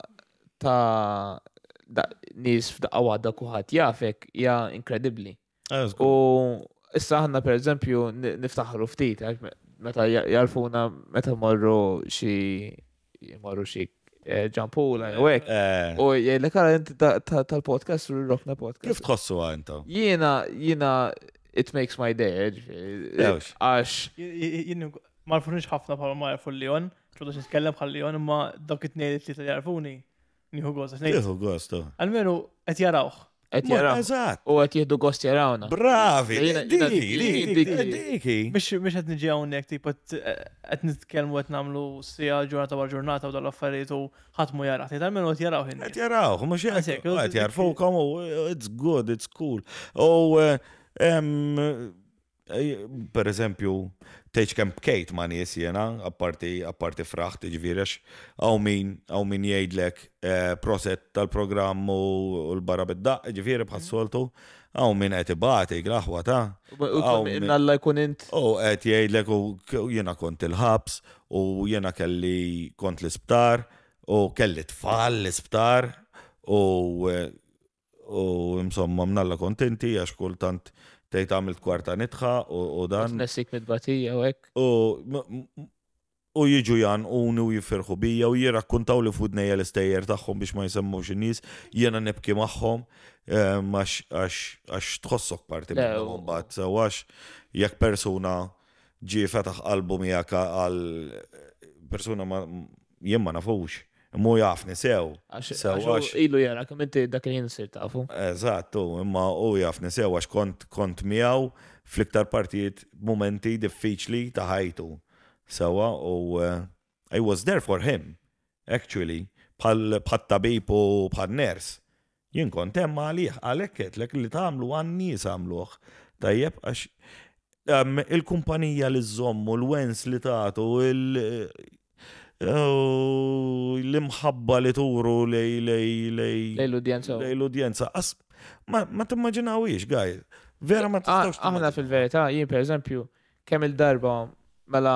ta' nis f'daqqa għadda kuħat jafek ja inkredibbli. Ah, u issa ħanna per eżempju niftaħru ftit, meta jarfuna meta morru xie morru xie ġampu la għek. U jgħidlek għara inti tal-podcast, u rokna podcast. Kif tħossu għanta? Jiena, jiena, it makes my day, Għax. Jien marfunix ħafna pa' ma jarfu l-Leon, ċodu xniskellem bħal l Leon, ma' dawk it t-tita jarfuni. Niħu għost. Nihu għost. Oh. Għalmenu, għet jarawħ. Qed jaraw. U għet jihdu gost jarawna. Bravi! Diki! għet nġi għawni għek tip għet nitkelmu għet namlu sija ġurnata wara ġurnata u dal-affarijiet u ħadd jara. Għet jarawni għet jaraw ħin. Qed jaraw, mhux Għet jarfukom u it's good, it's cool. U per eżempju, teċ kemp Kate ma nies jena, apparti, apparti fraħt, ġvirax, għaw min, għaw min jgħidlek eh, proset tal-programm u l-barra bidda, ġviri bħassoltu, mhm. għaw min għet ibati, glaħwa ta. Nalla jkun int. U għet jgħidlek u jena kont il-ħabs, u jena kelli kont l-isptar, u kelli tfal l-isptar, u u insomma mnalla kontenti għax kultant tejt għamilt kwarta nitħa u dan. Nessik mid-batija u ek. U jiġu jan unu jifirħu bija u jirakkuntaw li fudnejja l-istejjer tagħhom biex ma jisemmux in-nies, jiena nebki magħhom għax tħossok parti minnhom bat, għax jekk persuna ġie fetaħ qalbu miegħek għal persuna jemma jien ma nafux mu jafni sew. Għax ilu jara, kem inti dak li jinsir tafu. Eżattu, imma u jafni sew għax kont kont miegħu fl-iktar partijiet momenti diffiċli ta' ħajtu. Sewa u uh I was there for him, actually, pal tabib u pal ners. Jien kont temma għalih għalhekk qedlek li tagħmlu għan-nies għamluh. Tajjeb għax ehm, il-kumpanija li żommu, l-wens li tagħtu, Oh, l-imħabba li turu lej lej lej l-udjenza. Lej l-udjenza. As, ma timmaġinawiex, għaj. Vera ma ah, tistax. Aħna fil-verità, jien per eżempju, kemm il-darba mela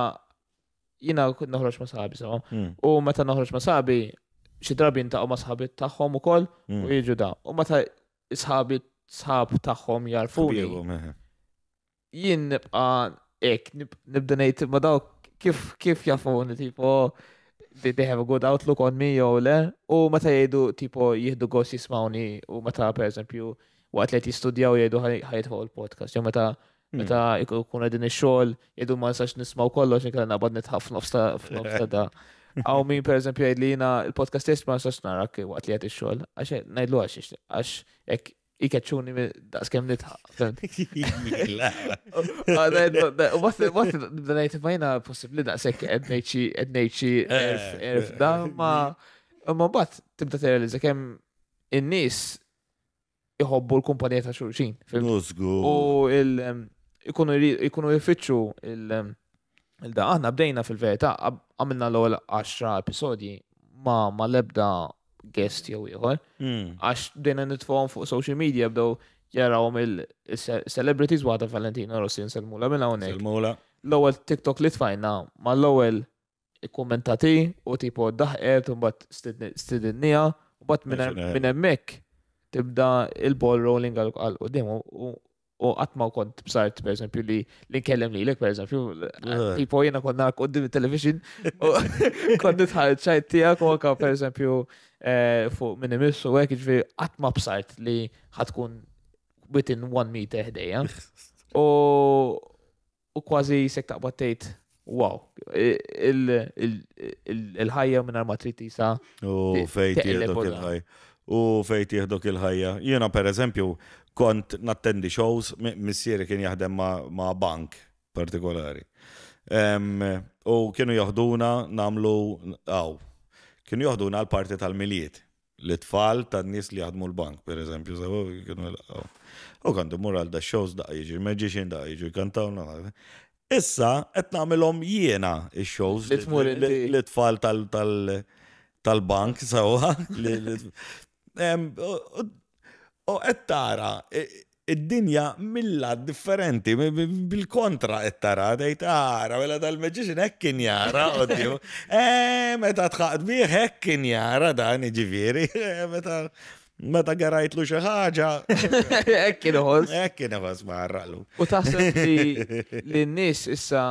jina noħroġ ma sabi sa' hmm. U meta noħroġ ma sabi, xi drabi u ma sħabi tagħhom ukoll u hmm. jiġu da. U meta sħabi sħab tagħhom jarfu. Jien nibqa' ek nibda ngħid ma dawk kif kif jafuni tipo they, they have a good outlook on me jew le u meta jgħidu tipo jieħdu gost jismawni u meta pereżempju waqt li qed jistudjaw jgħidu ħajtħu l-podcast jew meta hmm. meta jkun din ix-xogħol jgħidu ma nistax nismaw kollox inkella nabad nitħaf f'nofs da. Aw min pereżempju jgħid li il-podcast test ma nistax narak waqt li qed ix-xogħol għax ngħidlu għax għax ikeċċuni daqskem nitħaq. Wat d-najt fajna possibli daqsek ednejċi ednejċi erf da ma ma bat tibda terrealizza kem in-nis iħobbu l-kumpanija ta' xurxin. U ikunu jifittxu il-da aħna bdejna fil-verità għamilna l-ewwel 10 episodji ma ma lebda guest jew ieħor. Hmm. Għax dejna nitfgħu fuq social media bdew jaraw il-celebrities waħda Valentina Rossi nselmula minn mela hawnhekk. Selmula. L-ewwel TikTok li tfajna ma l-ewwel kommentati u tipo daħqet u mbagħad stidinnija u mbagħad minn hemmhekk tibda il-ball rolling għal qudiem u għatma u kont b'sart, per esempio, li l-inkellem li l-ek, per esempio, eh. tipo jena konna kondi television u kondi tħarġ ċajt tijak u għaka, per esempio, eh, fuq minn u għek ġvi jiġifieri għatma b'sart li ħatkun within one meter ħdeja. U kważi sek taqbattejt wow, il-ħajja minn sa. U fejti il-ħajja u fejt jihdok il-ħajja. Jena per eżempju kont nattendi shows, missieri kien jaħdem ma', ma bank partikolari. Um, u kienu jahduna namlu, aw, kienu jahduna l-parti tal-miliet. L-tfal ta' nis li jaħdmu l-bank, per eżempju, zawu, kienu għaw. U kandu mural da' shows da' jiġi, magician da' jiġi, kantawna. Issa, etnamilom jiena i shows l-tfal tal-bank, sawa. U qed tara id-dinja milla differenti, bil-kontra qed tara, dej tara, mela tal-magician hekk jara, oddio. Eh, meta tħaqt bih hekk kien jara dan iġifieri, eh, meta meta għarajt lu xaħġa. Ekkin uħos. Ekkin uħos marralu. U taħseb li n-nis issa,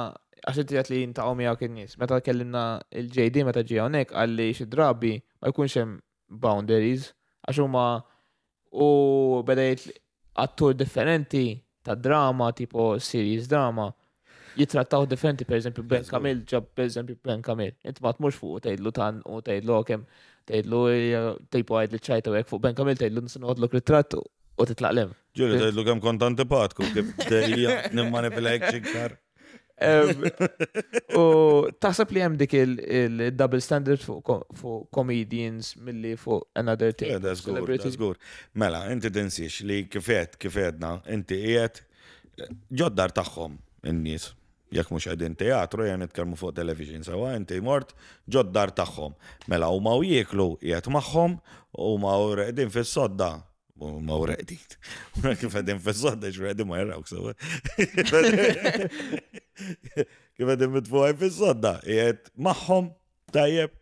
għaxin tijat li jinta għomija kien nis, meta kellimna il-JD meta ġi għonek għalli xidrabi ma jkunx hemm boundaries għaxuma u bedajt attur differenti ta' drama, tipo series drama, jitrattaw differenti, per esempio, Ben Kamil, ġab, per esempio, Ben Kamil. Inti ma t-mux fuq, tajdlu tan, u tajdlu kem, tajdlu, tipo għajd li ċajta u għek fuq Ben Kamil, tajdlu nisan għodlu ritrattu u titlaqlem. lem. Ġuri, tajdlu kem kontanti patku, kif dejja, nimma nifilajk ċikkar. U tasab li hemm dik il-double standard fuq comedians milli fuq another thing. that's good. That's good. Mela, inti tinsiex li kifet kifetna, inti jiet ġoddar taħħom in nis Jek mux għedin teatru jgħan nitkellmu fuq television sewa inti mort ġoddar taħħom. Mela huma u jieklu qiegħed magħhom huma qegħdin fis-sodda ma u raqdit. ma kif għadim fil-sodda xur għadin ma jarrawk sewa. Kif għadin mitfuħaj fil-sodda, jgħed maħħom, tajjeb,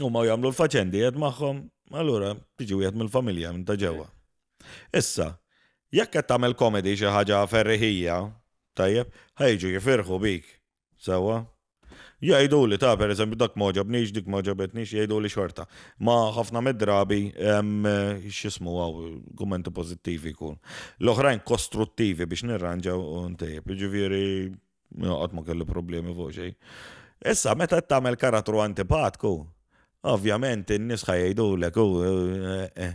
u ma jgħamlu l-faċendi, jgħed maħħom, allura tiġi jgħed mill-familja, minn taġewa. Issa, jekk għed tamel komedi xaħġa ferriħija, tajjeb, ħajġu jifirħu bik, sewa, jgħidu li ta' per eżempju dak nix, dik nix, jgħidu li xorta. Ma ħafna meddrabi, xismu għaw, kommenti pozittivi kun. L-oħrajn kostruttivi biex nirranġaw untejb, ġiviri, għat kelli problemi voċej. Issa, meta t-tamel karatru antipatku, ovvjament, n-nisħa jgħidu l eh, eh, eh,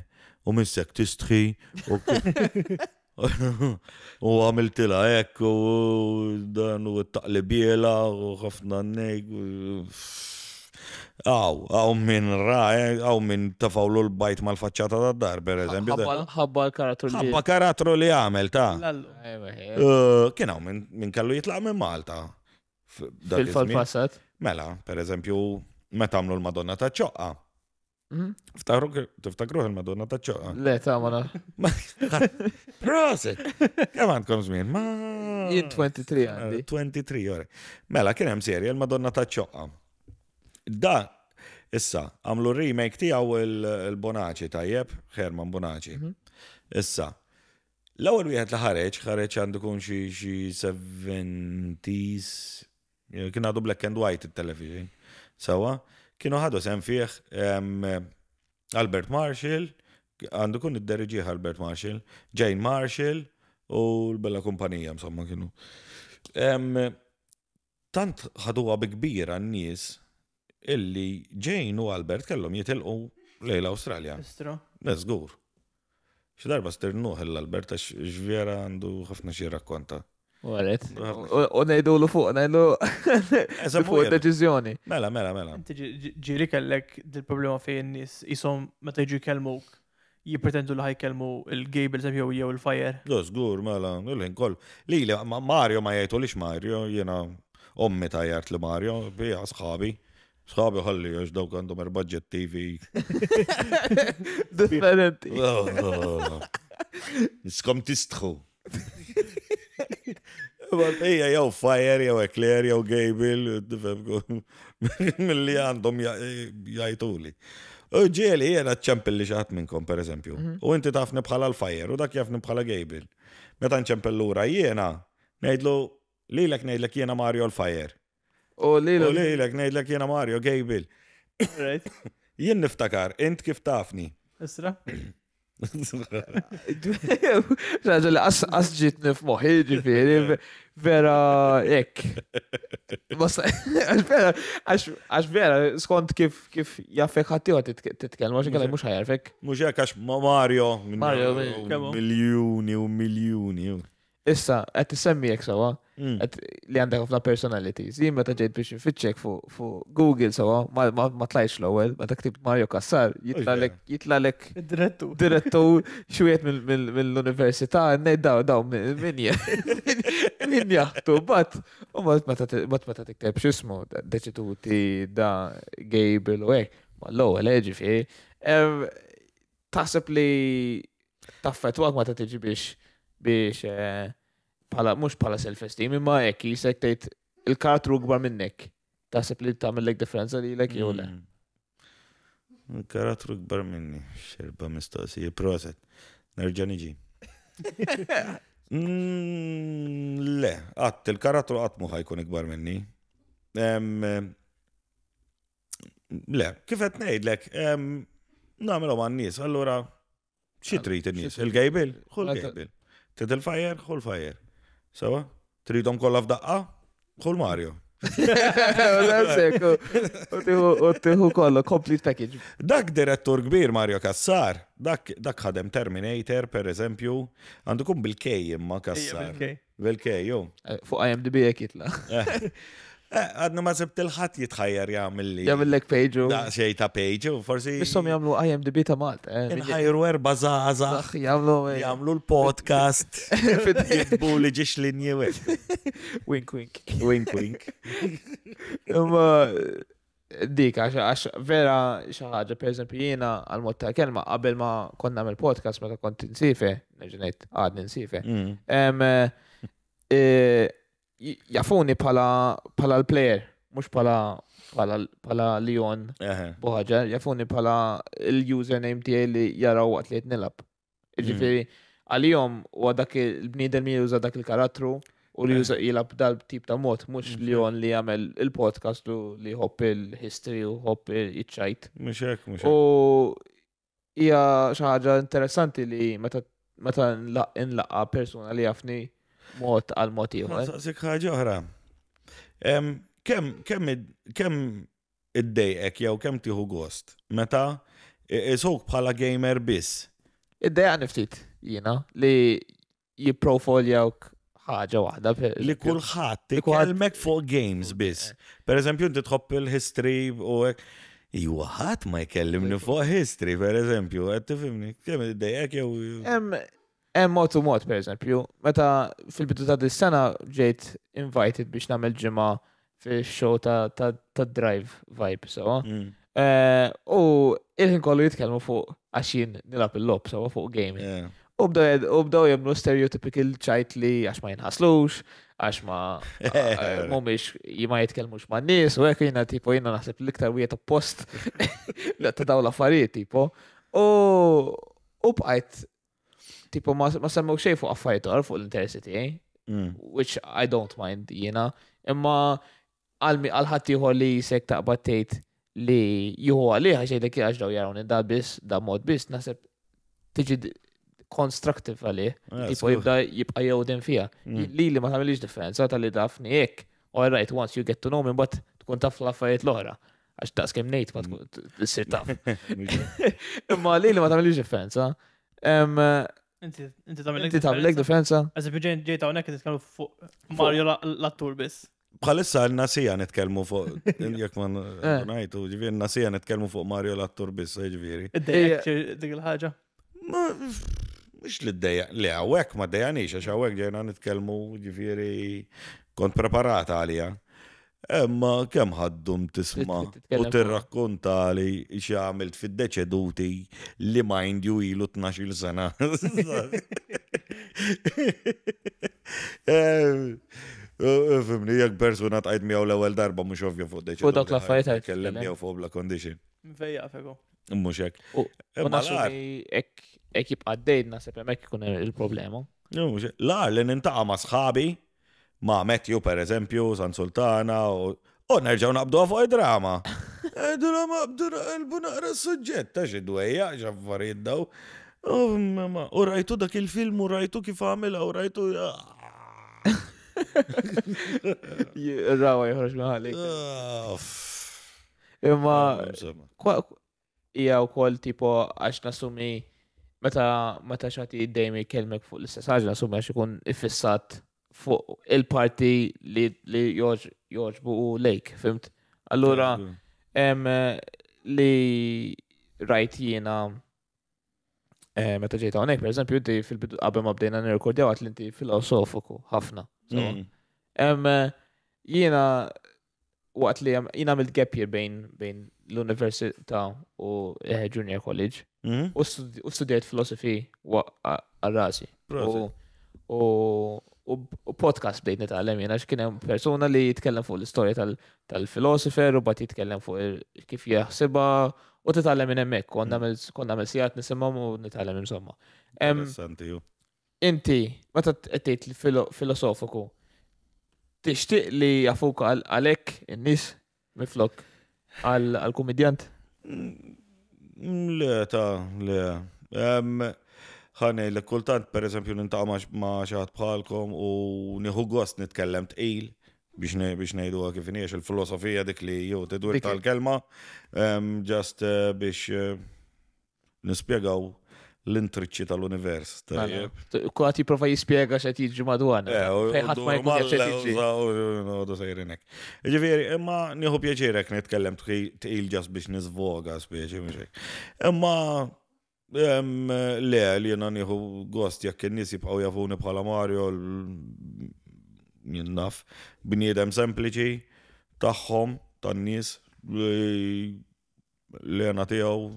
u missek tistħi. U għamiltila ekk u dan u t-taqlibiela u ħafna n-nejk. Aw, aw minn ra, aw minn tafawlu l-bajt mal-facċata ta' dar, per eżempju. Għabba l-karatru li. Ħabba karatru li għamil ta' Kien aw minn kallu jitlaq minn Malta. Fil-fal passat. Mela, per eżempju, meta għamlu l-Madonna ta' ċoqqa Mhm. Tiftakru il-Madonna ta' ċoqa. Le, ta' Prosit! Kem zmin? Ma. Jien 23 eh, għandi. 23, ore. Mela, kien hemm il-Madonna ta' ċoqa. Da, issa, għamlu remake tijaw il-Bonaci tajjeb, Herman Bonaci. Mhm. Issa, l-ewwel wieħed li ħareġ, ħareġ għandu kun xi 70s, kien għadu black and white il-television. Sawa? So, kienu ħadu sem fieħ Albert Marshall, għandu kun id-derġi Albert Marshall, Jane Marshall u l-bella kumpanija, msomma kienu. Tant ħadu bi kbir għan-nies illi Jane u Albert kellhom jitilqu lejl Australia. Let's go. Xi darba sternuħ l-Albert għax ġvjera għandu ħafna xi rakkonta. Għalet. U nejdu l fuq, nejdu fuq deċizjoni. Mela, mela, mela. Ġiri kellek dil-problema fejn nis jisom meta jġu kelmuk jipretendu li ħajkelmu il-Gable gay jew jew il-Fire. Do, zgur, mela, l-ħin koll. Li, Mario ma jajtu lix Mario, jena ommi tajjart li Mario, bija sħabi. Sħabi ħalli, għax dawk għandhom budget TV. Differenti. Oh, oh. Skom tistħu. Ija jew fire, jew ekler, jew gejbil, mill-li għandhom jajtuli. U ġieli jena ċempilli xaħat minnkom, per eżempju. Mhm. U inti tafni bħala l-fire, u dak jafni bħala gejbil. Meta nċempillura jena, nejdlu li l-ek nejdlek jena Mario l-fire. U li l-ek nejdlek jena Mario gable. Jien niftakar, int kif tafni. Isra? Raġel, għas ġitni moħi ġifiri, vera, ek. Għax vera, skont kif kif jaffek ħattiju titkelma, għax għalaj mux ħajarfek. Mux jek, għax Mario, Mario, miljoni u miljoni. Issa, għet t-semmi jek sawa. Mm. Li għandek ħafna personalities. Jien meta ġejt biex nfittxek fu Google sewa, ma tlajx l-ewwel, meta ktib Mario Kassar, jitlalek jitlalek direttur xwiet mill-università, ngħid daw daw min min jaħtu, bat u bat meta tikteb x'ismu deċituti da Gabriel u hekk. Ma l-ewwel eh, fi. Taħseb li taffetwak ma ta' tiġi biex biex eh, pala, mux pala self-esteem, imma ekki, jisek tejt il-katru gbar minnek. Taħseb li mill-lek differenza li l-ek jew le. Mm. Il-karatru gbar minni, xerba mistoqsi, jiproset. Nerġa niġi. Mm, le, għat, il-karatru għat muħaj kun ikbar minni. Le, kifet nejdlek, namelu għan n-nis, allora, xitrit n-nis, il-gajbil, xul gajbil. Tidil fajer, xul fajer. Sawa? Tridom kollha f'daqqa? Kull Mario. Uttiħu kollu, complete package. Dak direttur kbir Mario Kassar, dak ħadem Terminator per eżempju, għandu kum bil k imma Kassar. bil Bil-K, jo. Fuq IMDb jek Eh, Għadna ma sebt il-ħat jitħajjar jgħamil li. Jgħamil lek page. Da, xej ta pejġu, forsi. Bissom jgħamlu IMDB ta Malt. Eh, Nħajru erba zaza. Jgħamlu. Jgħamlu l-podcast. Jitbu li ġiex linje Wink wink. Wink wink. Ma dik, għax vera xaħġa, per eżempju, jena għal-mod ta' kelma, qabel ma konna għamil podcast, ma ta' konti nsife, neġenet, għad nsife. Mm jafuni pala pala l-player, mux pala pala pala Leon Boħġa, jafuni pala l-username tiegħi li jaraw għat li jtnilab. Ġifiri, mm. għal-jom u għadak il-bniedem mi juża dak il-karattru u li juża jilab dal-tip ta' mod, mhux mhm. Leon li jagħmel il-podcast li hopp il-history u hopp il-ċajt. Mhux hekk, mhux U hija xi ħaġa interessanti li meta meta nlaqqa persona li jafni mod għal mod ieħor. Saqsik ħaġa oħra. Kemm id-dejqek jew kem tiħu gost meta isuk bħala gamer bis. Id-dejqa niftit jina, li jiprofoljawk ħagġa wahda. Li kulħadd ikellmek fuq games biss. Per eżempju, inti tħobb il-history u Iwa ħat ma jkellimni fuq history, per eżempju, għed tifimni. kemm id-dejjek jew. Hemm mod u mod, per eżempju, meta fil-bidu ta' dis-sena ġejt invited biex nagħmel ġimgħa fil-show ta' Drive Vibe, so. Mm. Eh, u il-ħin kollu jitkellmu fuq għaxin nilab il-lob, so fuq gaming. U b'daw bdew stereotypik il ċajt li għax ma jinħaslux, għax ma eh, mumiex jima jitkelmux ma n-nis, u għek jina tipo jina naħseb l-iktar u post ta' daw l-affarijiet tipo. U bqajt tipo ma semmew xej fuq affajtor fuq l intensity mm. which I don't mind, jena. Imma għalmi għalħatiħor li jisek taqbad tgħid li juhu għalih għax jgħidek għax daw jarawni da bis, da mod biss, nasib tiġi constructive għalih, tipo jibda jibqa jgħodin fija. Mm. Li li ma tagħmilx differenza ta' li dafni hekk, all right, once you get to know me, but tkun taf l-affarijiet l-oħra. Għax ta' skem nejt ma tkun s-sirtaf. Imma li li ma tagħmilx differenza. Inti tamillek. Inti tamillek difensa. Għazib ġejn ġejta unek nitkellmu fuq Mario l-attur biss. Bħalissa n-nasija nitkellmu fuq, jek man eh. najtu, ġivir n-nasija nitkellmu fuq Mario l-attur biss, ġiviri. Id-dejja dik il-ħagġa. Mux li d-dejja, li għawek ma d-dejja nix, għax għawek ġejna nitkellmu ġiviri kont preparata għalija. Emma kem ħaddum tisma u t-rakkonta li xi għamilt fid-deċeduti li ma you ilu 12 sena. Eh, eh, eh, fimni, jek persuna tqajt miegħu l-ewwel darba mux ovvju fuq deċeduti. Fuq dak l-affarijiet kellem miegħu fuq bla kondiċin. Mvejja fego. Mhux hekk. Ek jibqa' għaddejna nasib hemmhekk ikun il-problema. L-għar li nintaqa' ma' sħabi ma' Matthew per eżempju, San Sultana, u nerġaw nabdu fuq drama. Eh, drama, għalbu naqra s-sujġet, ta' xidweja, ġaffarid daw. Oh, u rajtu dak il-film, u rajtu kif għamela, u rajtu. Rawa jħroġ maħalik. Imma, jgħu kol tipo għax nasumi meta xati id-dejmi kelmek fuq l-istess għax nasumi għax ikun ifissat fuq il-parti li joġbu u lejk, fimt? Allura, li rajt jiena eh, meta ġejta għonek, per eżempju, inti fil-bidu qabel ma bdejna għat l-inti filosofiku ħafna. Mm. Jiena waqt li jiena għamilt gap year bejn l-Università u eh, Junior College mm. u studijat filosofi għal U u podcast bdejt nitgħallem jiena x'kien hemm persuna li jitkellem fuq l-istorja tal-filosofer u bad jitkellem fuq kif jaħsibha u titgħallem minn hemmhekk. Konna mm. nagħmel sigħat nisimhom u nitgħallem insomma. Inti, meta qed filosofiku, tixtieq li jafuk għalhekk in-nies miflok għal kumedjant mm, Le, ta, le ħane l kultant per eżempju nintaqma ma' xaħat bħalkom u nieħu gost nitkellem tqil biex biex kif inhiex il-filosofija dik li ehm, eh, eh, mela, t tidwir tal-kelma just biex nispjegaw l intriċi tal-univers. Kwaħti prova jispiega xa tiġi madwana. Eh, Fejħat ma jkun Ġiviri, imma nieħu pjaċirek nitkellem tqil ġas biex nizvoga spieċi Imma Le, li jena nieħu gost jek in-nies jibqgħu jafuni bħala Mario jennaf bniedem sempliċi taħħom tan-nies li jena tiegħu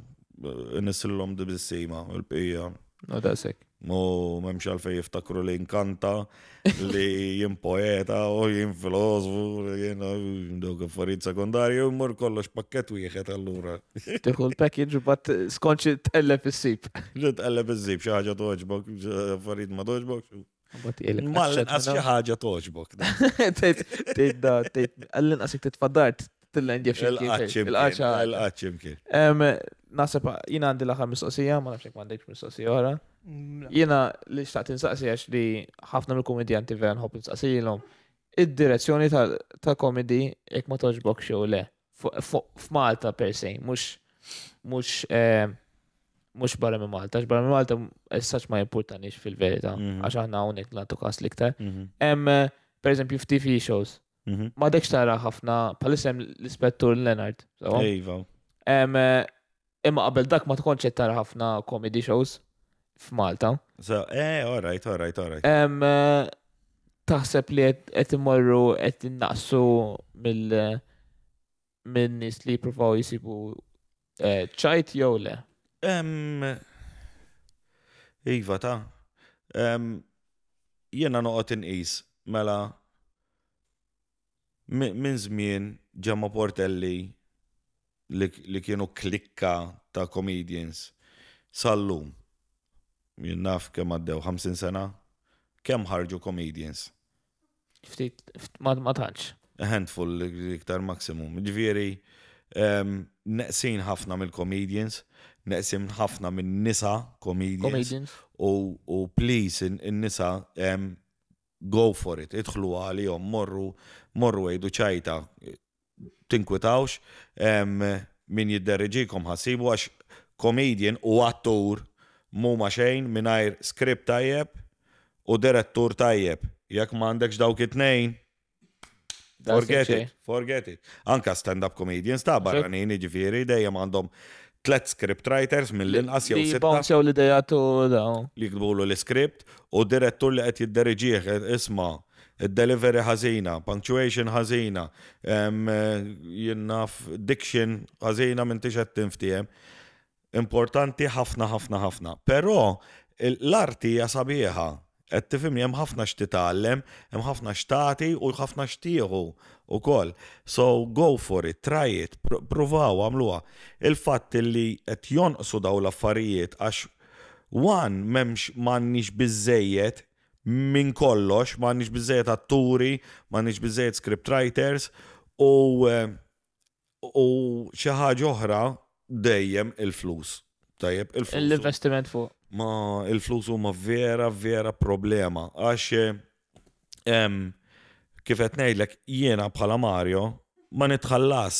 eh, nissillhom dibissima l-bqija. No, da sekk. Mu memx għalfej jiftakru li jinkanta, li jien poeta, u jien filosofu, li jien eh, dawk affarijiet sekundarji, u mmur kollox pakket u wieħed allura. l package, u bat skonċi tqelleb is-sib. Ġet tqelleb is-sib, xi ħaġa toġbok, affarijiet ma toġbok. Mallin inqas xaħġa ħaġa toġbok. Tejda, għall-inqas jek titfaddart, tillen jef Il-qaċċim kien. Nasib, jina għandi l mis-sosija, ma nafxek mis-sosija għara. Mm, Jena li xtaqt insaqsi għax li ħafna mill-komedjanti vera nħobb l-om. Id-direzzjoni ta' komedi jekk ma toġbok xew le. F'Malta per se, mux mux eh, mux barra minn Malta, x barra minn Malta s-sax ma importanix fil-verita, mhm. għax għanna unik l-għantu kas liktar. Mhm. Em, eh, per eżempju, f'TV shows, mhm. ma dekx tara ħafna, palissem l-ispettur Leonard. Iva. Eh, imma qabel dak ma tkonċet tara ħafna comedy shows, f'Malta. So, eh, all right, all right, all right. Um, eh, taħseb li qed imorru qed innaqsu mill eh, minn nies li jippruvaw jisibu eh, ċajt jew le? Iva ta' jena noqgħod inqis mela minn żmien ġemma Portelli li kienu klikka ta' comedians sal-lum jinnaf kemm għaddew 50 sena, kemm ħarġu comedians. Ftit, ma tantx. Handful iktar maksimum. Ġifieri, ehm, neqsin ħafna mill-comedians, neqsim ħafna minn nisa comedians. U please, in-nisa ehm, go for it, idħlu jom, morru, morru għajdu ċajta, tinkwitawx, ehm, min jidderreġikom ħasibu għax comedian u attur mu ma xejn minnajr skript tajjeb u direttur tajjeb. Jekk ma għandekx dawk it-tnejn, forget it, forget it. Anka stand-up comedians ta' barranin, ġifiri, dejjem għandhom tlet script writers mill-inqas jew sitta. Bonsew l-idejatu daw. Li jkbulu l-script u direttur li qed jiddereġieħ eh, isma' delivery ħażina, punctuation ħażina, jinnaf eh, diction ħażina minn tixet tinftijem importanti ħafna ħafna ħafna. Però l-arti hija sabiħa. Qed tifhem hemm ħafna x'titgħallem, hemm ħafna x'tagħti u ħafna x'tieħu ukoll. So go for it, try it, pruvaw għamluha. Il-fatt li qed jonqsu daw l-affarijiet għax wan m'hemmx m'għandniex biżejjed minn kollox, m'għandniex biżejjed atturi, m'għandniex biżejjed script writers u eh, u xi ħaġa oħra dejjem il-flus. Tajjeb, il-flus. L-investiment fuq. Ma il-flus huma vera, vera problema. Għax kif qed ngħidlek jiena bħala Mario ma nitħallas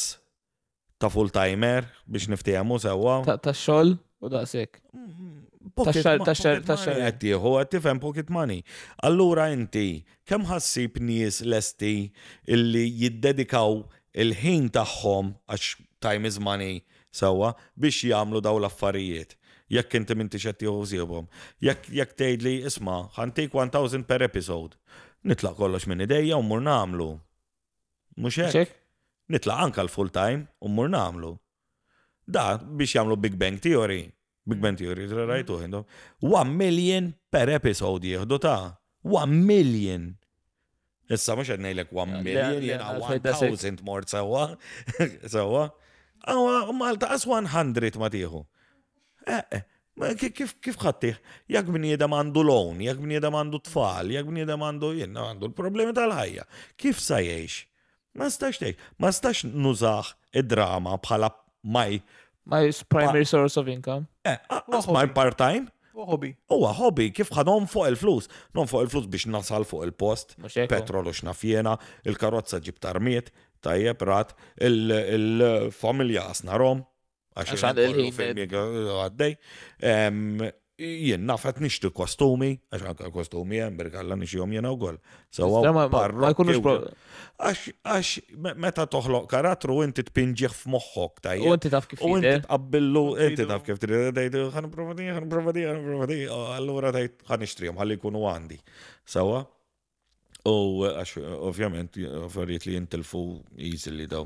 ta' full-timer biex niftijemu sewwa. Ta' xogħol u da' sekk. Għattiħu, għattifem pocket money. Allura inti, kem ħassib nies lesti illi jiddedikaw il-ħin tagħhom għax time is money sawa biex jagħmlu daw l-affarijiet. Jekk inti minti xetti użibhom. Jekk jekk tgħidli isma' ħantik 1000 per episode. nitlaq kollox minn idejja u mmur nagħmlu. Mhux hekk. Nitla' anka l-full time u mmur nagħmlu. Da biex jagħmlu Big Bang Theory. Big Bang Theory rajtu għindhom. 1 million per episode jieħdu ta' 1 million. Issa mhux qed ngħidlek 1 million, 1000 mort sewwa. Sewwa. Awa, Malta, as 100 ma tiħu. Eh, eh, kif kif ħattih? Jak min jedem għandu lawn, jak min jedem għandu tfal, jak min jedem għandu jen, għandu l-problemi tal-ħajja. Kif sajiex? Ma stax tgħix, ma stax nużax id-drama bħala maj. My primary source of income. Eh, my part-time. U hobby. Uwa hobby, kif ħadhom fuq il-flus. Non fuq il-flus biex nasal fuq il-post, petrol u xnafjena, il karotza ġib tarmiet, tajjeb rat il-familja asnarom, għax għaddej, jien nafet nishtu kostumi, għax għanka kostumi jem, berkalla nixjom jena u għol. Għax meta toħloq karatru, inti tpinġiħ f'moħħok tajjeb. U inti taf kif U inti tqabbillu, inti taf kif trid, tajt, għan provadi, għan provadi, għan provadi, għallura tajt, għan ixtrijom, għalli kunu għandi. Sawa, U ovvjament, ovvjament li jintilfu easily daw.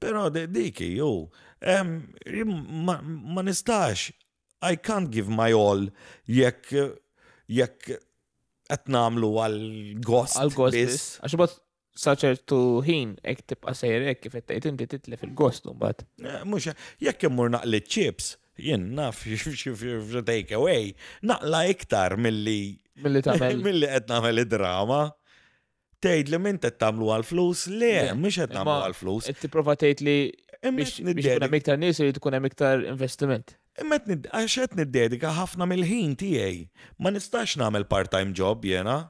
Pero dikki, ju, ma nistax, I can't give my all jekk jekk qed namlu għal gost. Għal gost. Għax bot saċertu ħin ek tibqa sejr ek kif qed inti titlef il-gost mbagħad. Eh, mhux jekk immur naqli chips, jien naf take away, naqla iktar milli Milli tagħmel. Milli qed nagħmel id-drama. Tgħid li minn qed tagħmlu għall-flus, le, mux qed nagħmlu għall-flus. Qed tipprova tgħid li biex ikun hemm iktar nies irid ikun hemm iktar investiment. Imma għax qed niddedika ħafna mill-ħin tiegħi. Ma nistax nagħmel part-time job jena.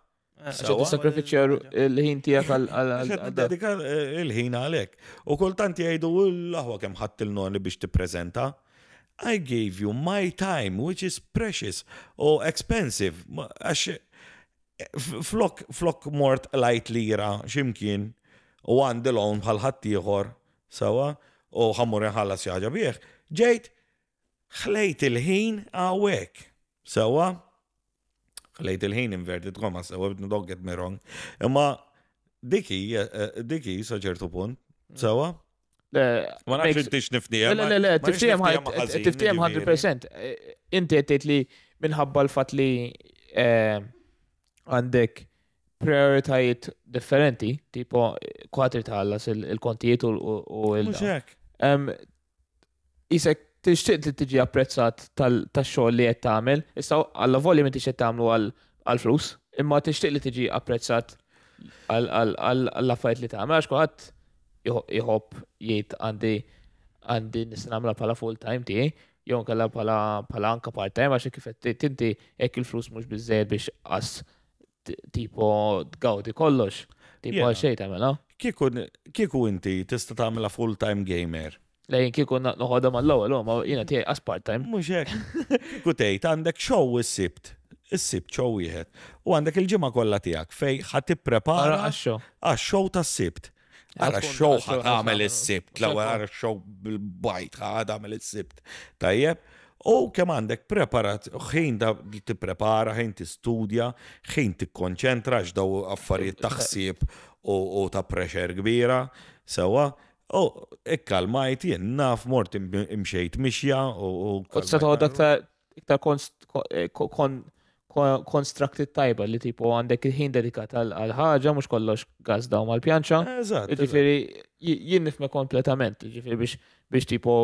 Għaxħed ah, sakrifiċja l-ħin tijak għal-dedika eh, l-ħin għalek. U kultant jgħidu l aħwa kemm ħatt il-noni biex tippreżenta. prezenta I gave you my time, which is precious or expensive. Għax flok, flok mort lajt lira ximkien u għandilon bħal ħattijħor sawa u ħammur nħallas jaġa bieħ. Ġejt, xlejt il-ħin għawek. Sawa, xlejt il-ħin inverted għoma, sawa bidnu dogget mirong. Imma diki, eh, diki, saċertu punt, sawa, Ma nafx intix niftijem. Eh? Le, le, le, 100%. Eh, inti għettejt li minħabba l-fat li eh, għandek prioritajiet differenti, tipo kwatri tħallas il-kontijiet u l Isek tixtieq li tiġi apprezzat tal-xogħol li qed tagħmel, issa alla voli minn qed tagħmlu għal-flus, imma tixtieq li tiġi apprezzat għall-affarijiet li tagħmel għax kulħadd jħob jiet għandi għandi nisnamla pala full time tiegħi jew kalla pala pala anka part time għax kif qed tinti hekk il-flus mhux biżżejjed biex qas tipo tgawdi kollox. Tipo għal xejn tagħmel, Kieku inti tista' tagħmilha full time gamer. Lejn kieku noħodha mal-ewwel oh, ma jiena tiegħi qas part time. Mhux hekk. Kieku tgħid għandek show is-sibt is-sib ċow wieħed. U għandek il-ġimgħa kollha tiegħek fej ħad tipprepara għax-show tas-sibt. Għara xow għamel il-sibt, law għara xow bil-bajt għamel il-sibt. Tajjeb, u kem għandek preparat, ħin da ti prepara ħin ti studja ħin ti konċentra xdaw affarijiet taħsib u ta' pressure kbira, sewa, u ekkalmajt jien naf mort imxejt mixja u. U t-setaw ta' iktar eh, kon konstrakti tajba li tipo għandek il-ħin dedikat għal ħaġa mux kollox għaz daw mal pjanċa Ġifiri, jien kompletament, ġifiri biex biex tipo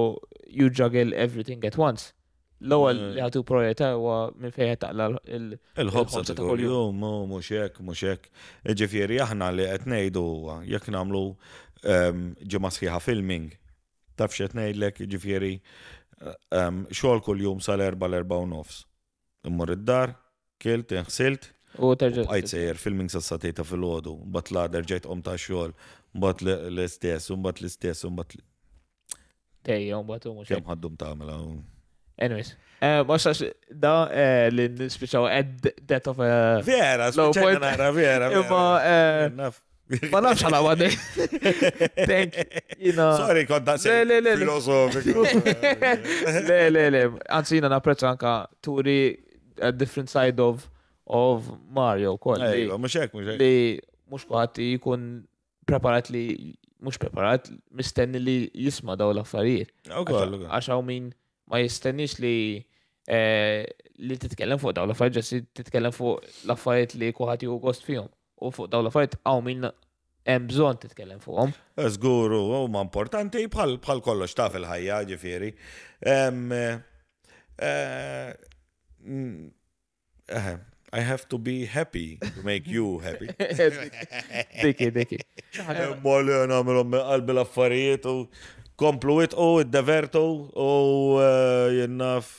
you juggle everything at once. L-ewwel mm. li għatu projeta u minn fejn taqla il-ħobsa ta' kuljum, mhux hekk, mhux hekk. Ġifieri aħna li qed ngħidu jekk nagħmlu ehm, ġimgħa sħiħa filming. Taf x'qed ngħidlek ġifieri ehm, xogħol kuljum sal-erba' l-erba' u nofs. Immur id-dar, kilt, ħsilt. U terġet. Għajt sejjer, filming sassatita fil-ħodu, bat la derġajt om ta' xol, bat l-istess, un bat l-istess, un bat. Dejja, un bat u mux. Kem ħaddum ta' għamela. Anyways, eh, Mux da eh, l nispiċaw għed death of a. Eh, vera, s nara, vera. Imma. Ma nafx għala għadde. Thank you. Sorry, konta filosofiku. Le, le, le. Anzi, jina napprezza anka turi a different side of of Mario kol. Ejwa, mux hekk, mux hekk. Li mux kuħat jikun preparat li mux preparat, mistenni li jisma daw l-affarijiet. Għax għaw min ma jistennix li eh, li titkellem fuq daw l-affarijiet, ġessi titkellem fuq l-affarijiet li kuħat ju gost fihom. U fuq daw l-affarijiet għaw min hemm bżonn titkellem fuqhom. Eh, żguru, huma importanti bħal bħal kollox ta' fil-ħajja ġifieri. Eh, Mm, I have to be happy to make you happy. Diki, diki. Eh, Mwalli għan għamilom qalbi l-affarijiet u komplu it u id-divertu u eh, jennaf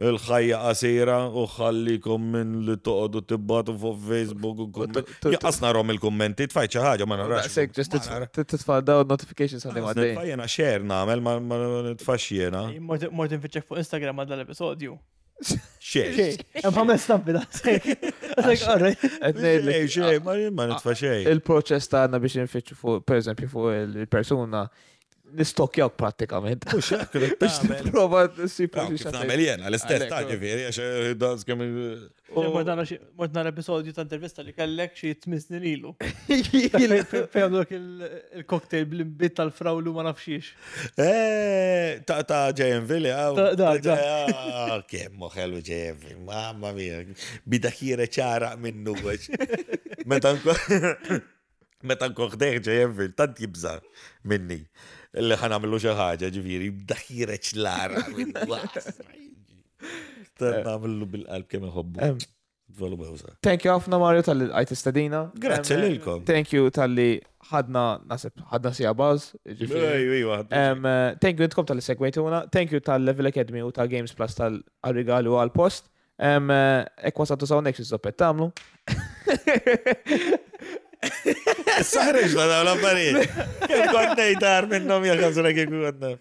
il-ħajja qasira u ħallikom minn li toqodu tibbatu fuq Facebook u Jaqasna rom il kommenti tfajċa xi ma narax. Sek ġest titfa' daw notifications għadim għaddej. Tfajjena xer nagħmel ma nitfax jena. Mortin fiċċek fuq Instagram għadda l episodju Xej. Il-proċess ta' għanna biex nfittxu per eżempju, fuq il-persuna nistokjak pratikament. Mux hekk, biex niprofa l-istess ta' għax eh, kemm. episodju ta' intervista li kellek ilu. il bl-imbit tal-frawlu ma nafxiex. Eh, ta' ta' JMV li għaw. Kemm ah, moħelu JMV, mamma mia, bidaħira ċara minnu għax. Meta nkoħdeħ JMV, tant jibżar minni. اللي ħan għamlu حاجه جبيري بدخيره شلار Namlu بالقلب كما kemm Thank you ħafna Mario tal-li għajt istadina. Grazie lilkom. Thank you tal-li ħadna nasib ħadna sija baż. Eh, thank you intkom tal-li segwejtuna. Thank you tal-Level Academy u tal-Games Plus tal-Arrigal u għal-Post. Eh, Ekwa sa' tużaw nekxis zoppet tamlu. Esa es la la pared. El corte y darme no me alcanzó la que jugando.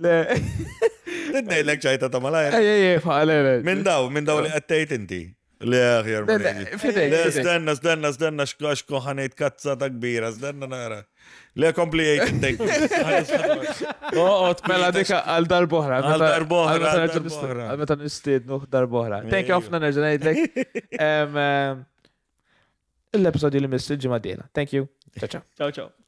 لا تدعي لك شاي تطملا اي اي لا لا من داو من داو اتيت انت لا يا اخي لا استنى استنى استنى اشكو اشكو حنيتكتسى تكبير استنى نقرا Le complicated thing. Oqot, oh, oh, mela dika għal darbohra. Għal darbohra. Għal meta nistednu darbohra. Thank you ħafna nerġa' ngħidlek. l episodju li missil ġimgħa Thank you. Ciao ciao. Ciao ciao.